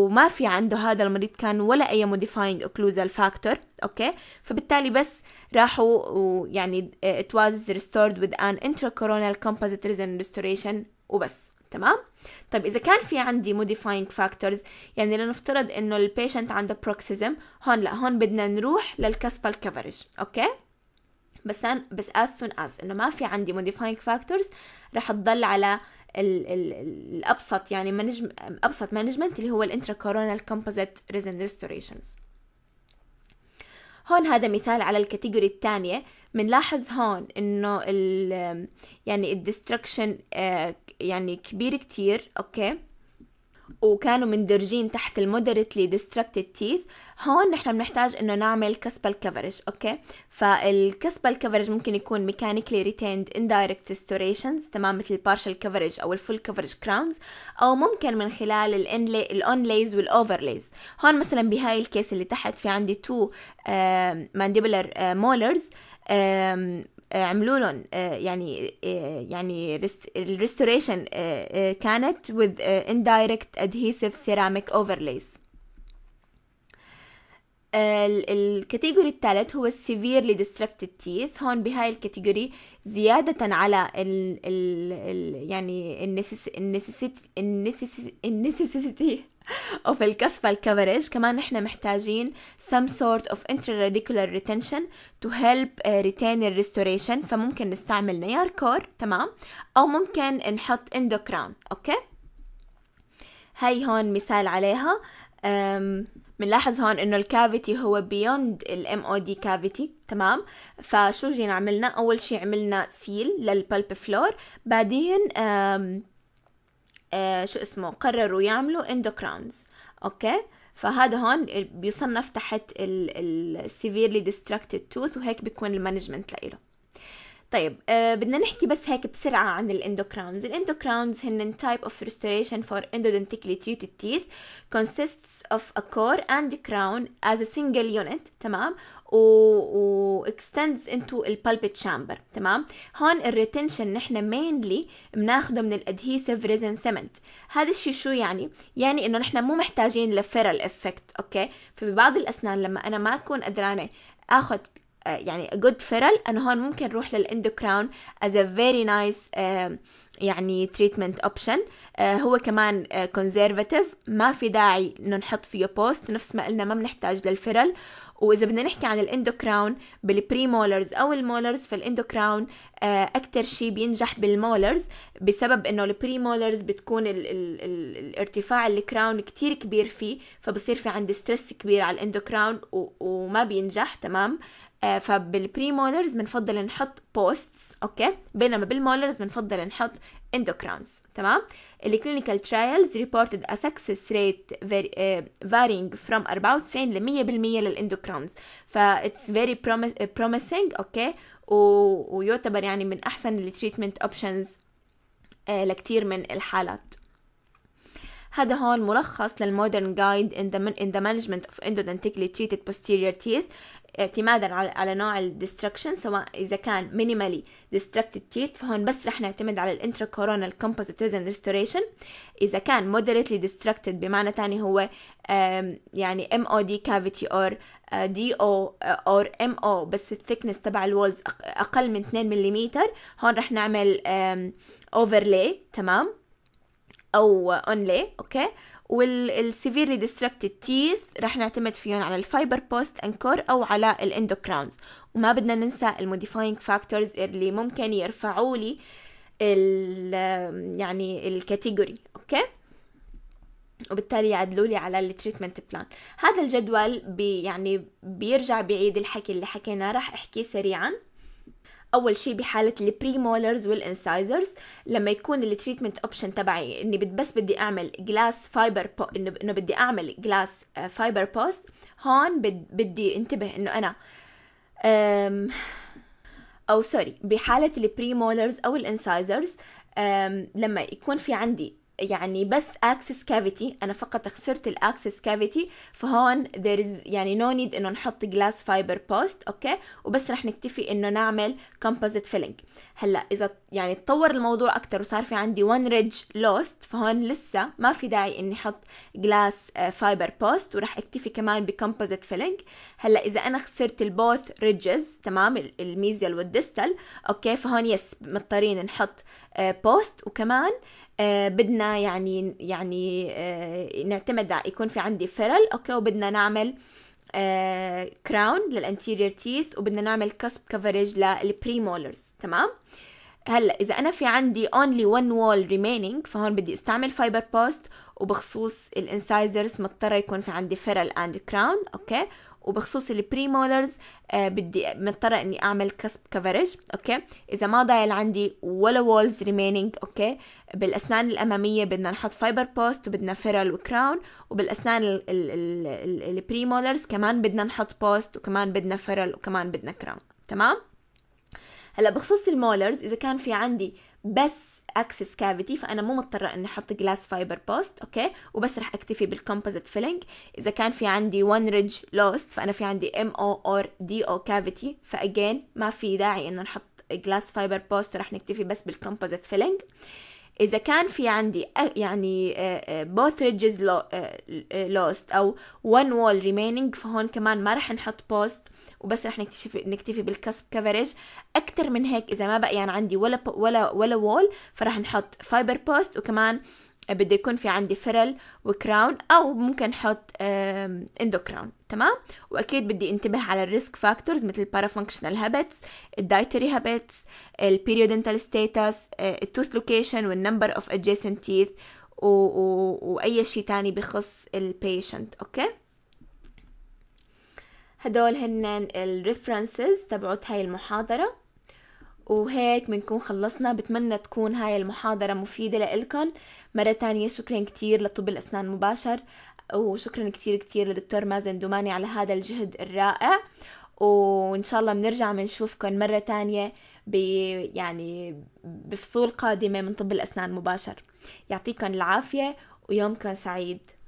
وما في عنده هذا المريض كان ولا اي موديفاينج اوكلوزال فاكتور اوكي فبالتالي بس راحوا ويعني it was restored with an intracoronal composite resin restoration وبس تمام طيب اذا كان في عندي موديفاينج فاكتورز يعني لنفترض انه البيشنت عنده بروكسيزم هون لا هون بدنا نروح للكاسبال كفرج اوكي بس أنا بس as soon as انه ما في عندي modifying factors راح تضل على ال ال الابسط يعني منجم ابسط مانجمنت اللي هو الانترا كورونال كومبوزيت ريزن ريستوريشنز هون هذا مثال على الكاتيجوري الثانية بنلاحظ هون انه ال يعني الدستركشن آه، يعني كبير كتير اوكي وكانوا مندرجين تحت المودريتلي ديستركتد teeth هون نحن بنحتاج انه نعمل كسب الكفرج اوكي فالكسب الكفرج ممكن يكون ميكانيكلي ريتيند indirect restorations تمام مثل البارشل كفرج او الفول كفرج crowns او ممكن من خلال الانلي الاونليز والاوفرليز هون مثلا بهاي الكيس اللي تحت في عندي تو mandibular molars عملوا لهم آه، يعني آه، يعني الريستوريشن آه، كانت with indirect adhesive ceramic overlays الكاتيجوري الثالث هو السيفيرلي ديستركتد تيث هون بهاي الكاتيجوري زيادة على ال ال يعني النسيسيتي وفي الكثفة الكفرج كمان نحن محتاجين some sort of intraradicular retention to help uh, retain the restoration فممكن نستعمل نيار كور تمام أو ممكن نحط اندوكران أوكي هاي هون مثال عليها بنلاحظ هون انه الكافيتي هو بيوند الام او دي كافيتي تمام فشو جينا عملنا اول شيء عملنا سيل للبلب فلور بعدين آه شو اسمه قرروا يعملوا اندوكرانز اوكي فهذا هون بيصنف تحت السيفيرلي ديستركتد توث وهيك بيكون المانجمنت لإله طيب آه بدنا نحكي بس هيك بسرعة عن الاندوكراونز الاندوكراونز هن type of restoration for endodontically treated teeth consists of a core and a crown as a single unit تمام و, و extends into pulpit chamber تمام هون الريتنشن نحن mainly بناخده من الادهيسيف ريزن سيمنت هذا الشيء شو يعني يعني انه نحن مو محتاجين لفيرال افكت اوكي فببعض الاسنان لما انا ما اكون قدرانه اخذ آه، يعني جود فيرل انا هون ممكن اروح للاندوكراون از ا فيري نايس يعني تريتمنت اوبشن آه، هو كمان كونزرفاتيف آه، ما في داعي انه نحط فيه بوست نفس ما قلنا ما بنحتاج للفيرل واذا بدنا نحكي عن الاندوكراون بالبري مولرز او المولرز فالاندوكراون اكثر شيء بينجح بالمولرز بسبب انه البري مولرز بتكون ال ال ال الارتفاع الكراون كتير كبير فيه فبصير في عندي ستريس كبير على الاندوكراون وما بينجح تمام آه، فبالبري مولرز بنفضل نحط بوستس اوكي بينما بالمولرز بنفضل نحط اندوكراينز تمام الكلينيكال ترايلز ريبورتد ا سكسس ريت فارينج فروم 94 ل 100% للاندوكراينز ف اتس فيري بروميسينج اوكي ويعتبر يعني من احسن التريتمنت اوبشنز آه، لكتير من الحالات هذا هون ملخص للمودرن جايد ان ذا مانجمنت اوف اندودنتيكلي تريتد endodontically تيث اعتمادا على نوع الدستركشن سواء اذا كان مينيمالي ديستركتد تيث فهون بس رح نعتمد على الانترا كورونال كومبوزيت ريزن ريستوريشن اذا كان مودريتلي ديستركتد بمعنى تاني هو يعني ام او دي كافيتي اور دي او اور ام او بس الثيكنس تبع الوولز اقل من 2 ملم هون رح نعمل اوفرلي تمام او اونلي اوكي والسيفيرلي ديستركتد تيث رح نعتمد فيهم على الفايبر بوست انكور او على الاندوكراونز وما بدنا ننسى الموديفاينج فاكتورز اللي ممكن يرفعوا لي يعني الكاتيجوري اوكي وبالتالي يعدلوا لي على التريتمنت بلان هذا الجدول بي يعني بيرجع بعيد الحكي اللي حكيناه راح احكيه سريعا اول شيء بحاله البري مولرز والانسايزرز لما يكون التريتمنت اوبشن تبعي اني بس بدي اعمل جلاس فايبر انه بدي اعمل جلاس فايبر بوست هون بدي انتبه انه انا او سوري بحاله البري مولرز او الانسايزرز لما يكون في عندي يعني بس اكسس كافيتي انا فقط خسرت الاكسس كافيتي فهون there is يعني نو no نيد انه نحط جلاس فايبر بوست اوكي وبس رح نكتفي انه نعمل كومبوزيت فيلينج هلا اذا يعني تطور الموضوع اكثر وصار في عندي وان ريدج لوست فهون لسه ما في داعي اني احط جلاس فايبر بوست وراح اكتفي كمان بكومبوزيت فيلينج هلا اذا انا خسرت البوث ريدجز تمام الميزيال والديستال اوكي فهون يس مضطرين نحط بوست آه، وكمان آه، بدنا يعني يعني آه، نعتمد يكون في عندي فرل اوكي وبدنا نعمل كراون للانتيرير تيث وبدنا نعمل كسب كفرج للبري مولرز تمام هلا اذا انا في عندي اونلي one وول ريمينينج فهون بدي استعمل فايبر بوست وبخصوص الانسايزرز مضطره يكون في عندي فرل اند كراون اوكي وبخصوص البريمولرز آه بدي مضطرة اني اعمل كسب كفرج اوكي اذا ما ضايل عندي ولا وولز ريمينينج اوكي بالاسنان الامامية بدنا نحط فايبر بوست وبدنا فيرل وكراون وبالاسنان البريمولرز كمان بدنا نحط بوست وكمان بدنا فيرل وكمان بدنا كراون تمام هلا بخصوص المولرز اذا كان في عندي بس اكسس كافيتي فانا مو مضطره اني احط جلاس فايبر بوست اوكي وبس رح اكتفي بالكومبوزيت فيلينج اذا كان في عندي وان ريدج لوست فانا في عندي ام او اور دي او كافيتي فاجين ما في داعي انه نحط جلاس فايبر بوست رح نكتفي بس بالكومبوزيت فيلينج اذا كان في عندي يعني بوث ريدجز لوست او ون وول remaining فهون كمان ما رح نحط بوست وبس رح نكتشف نكتفي بالكسب كفرج اكتر من هيك اذا ما بقي يعني عندي ولا ولا ولا وول فرح نحط فايبر بوست وكمان بده يكون في عندي فرل وكراون او ممكن احط اندو كراون تمام واكيد بدي انتبه على الريسك فاكتورز مثل البارافانكشنال هابتس الدايتري هابتس البيريودنتال ستاتس التوث لوكيشن والنمبر اوف ادجيسنت تيث واي شيء تاني بخص البيشنت اوكي okay? هدول هن الريفرنسز تبعت هاي المحاضرة وهيك بنكون خلصنا بتمنى تكون هاي المحاضرة مفيدة لإلكن مرة تانية شكرا كتير لطب الأسنان مباشر وشكرا كتير كتير لدكتور مازن دوماني على هذا الجهد الرائع وإن شاء الله بنرجع بنشوفكم مرة تانية ب يعني بفصول قادمة من طب الأسنان مباشر يعطيكم العافية ويومكم سعيد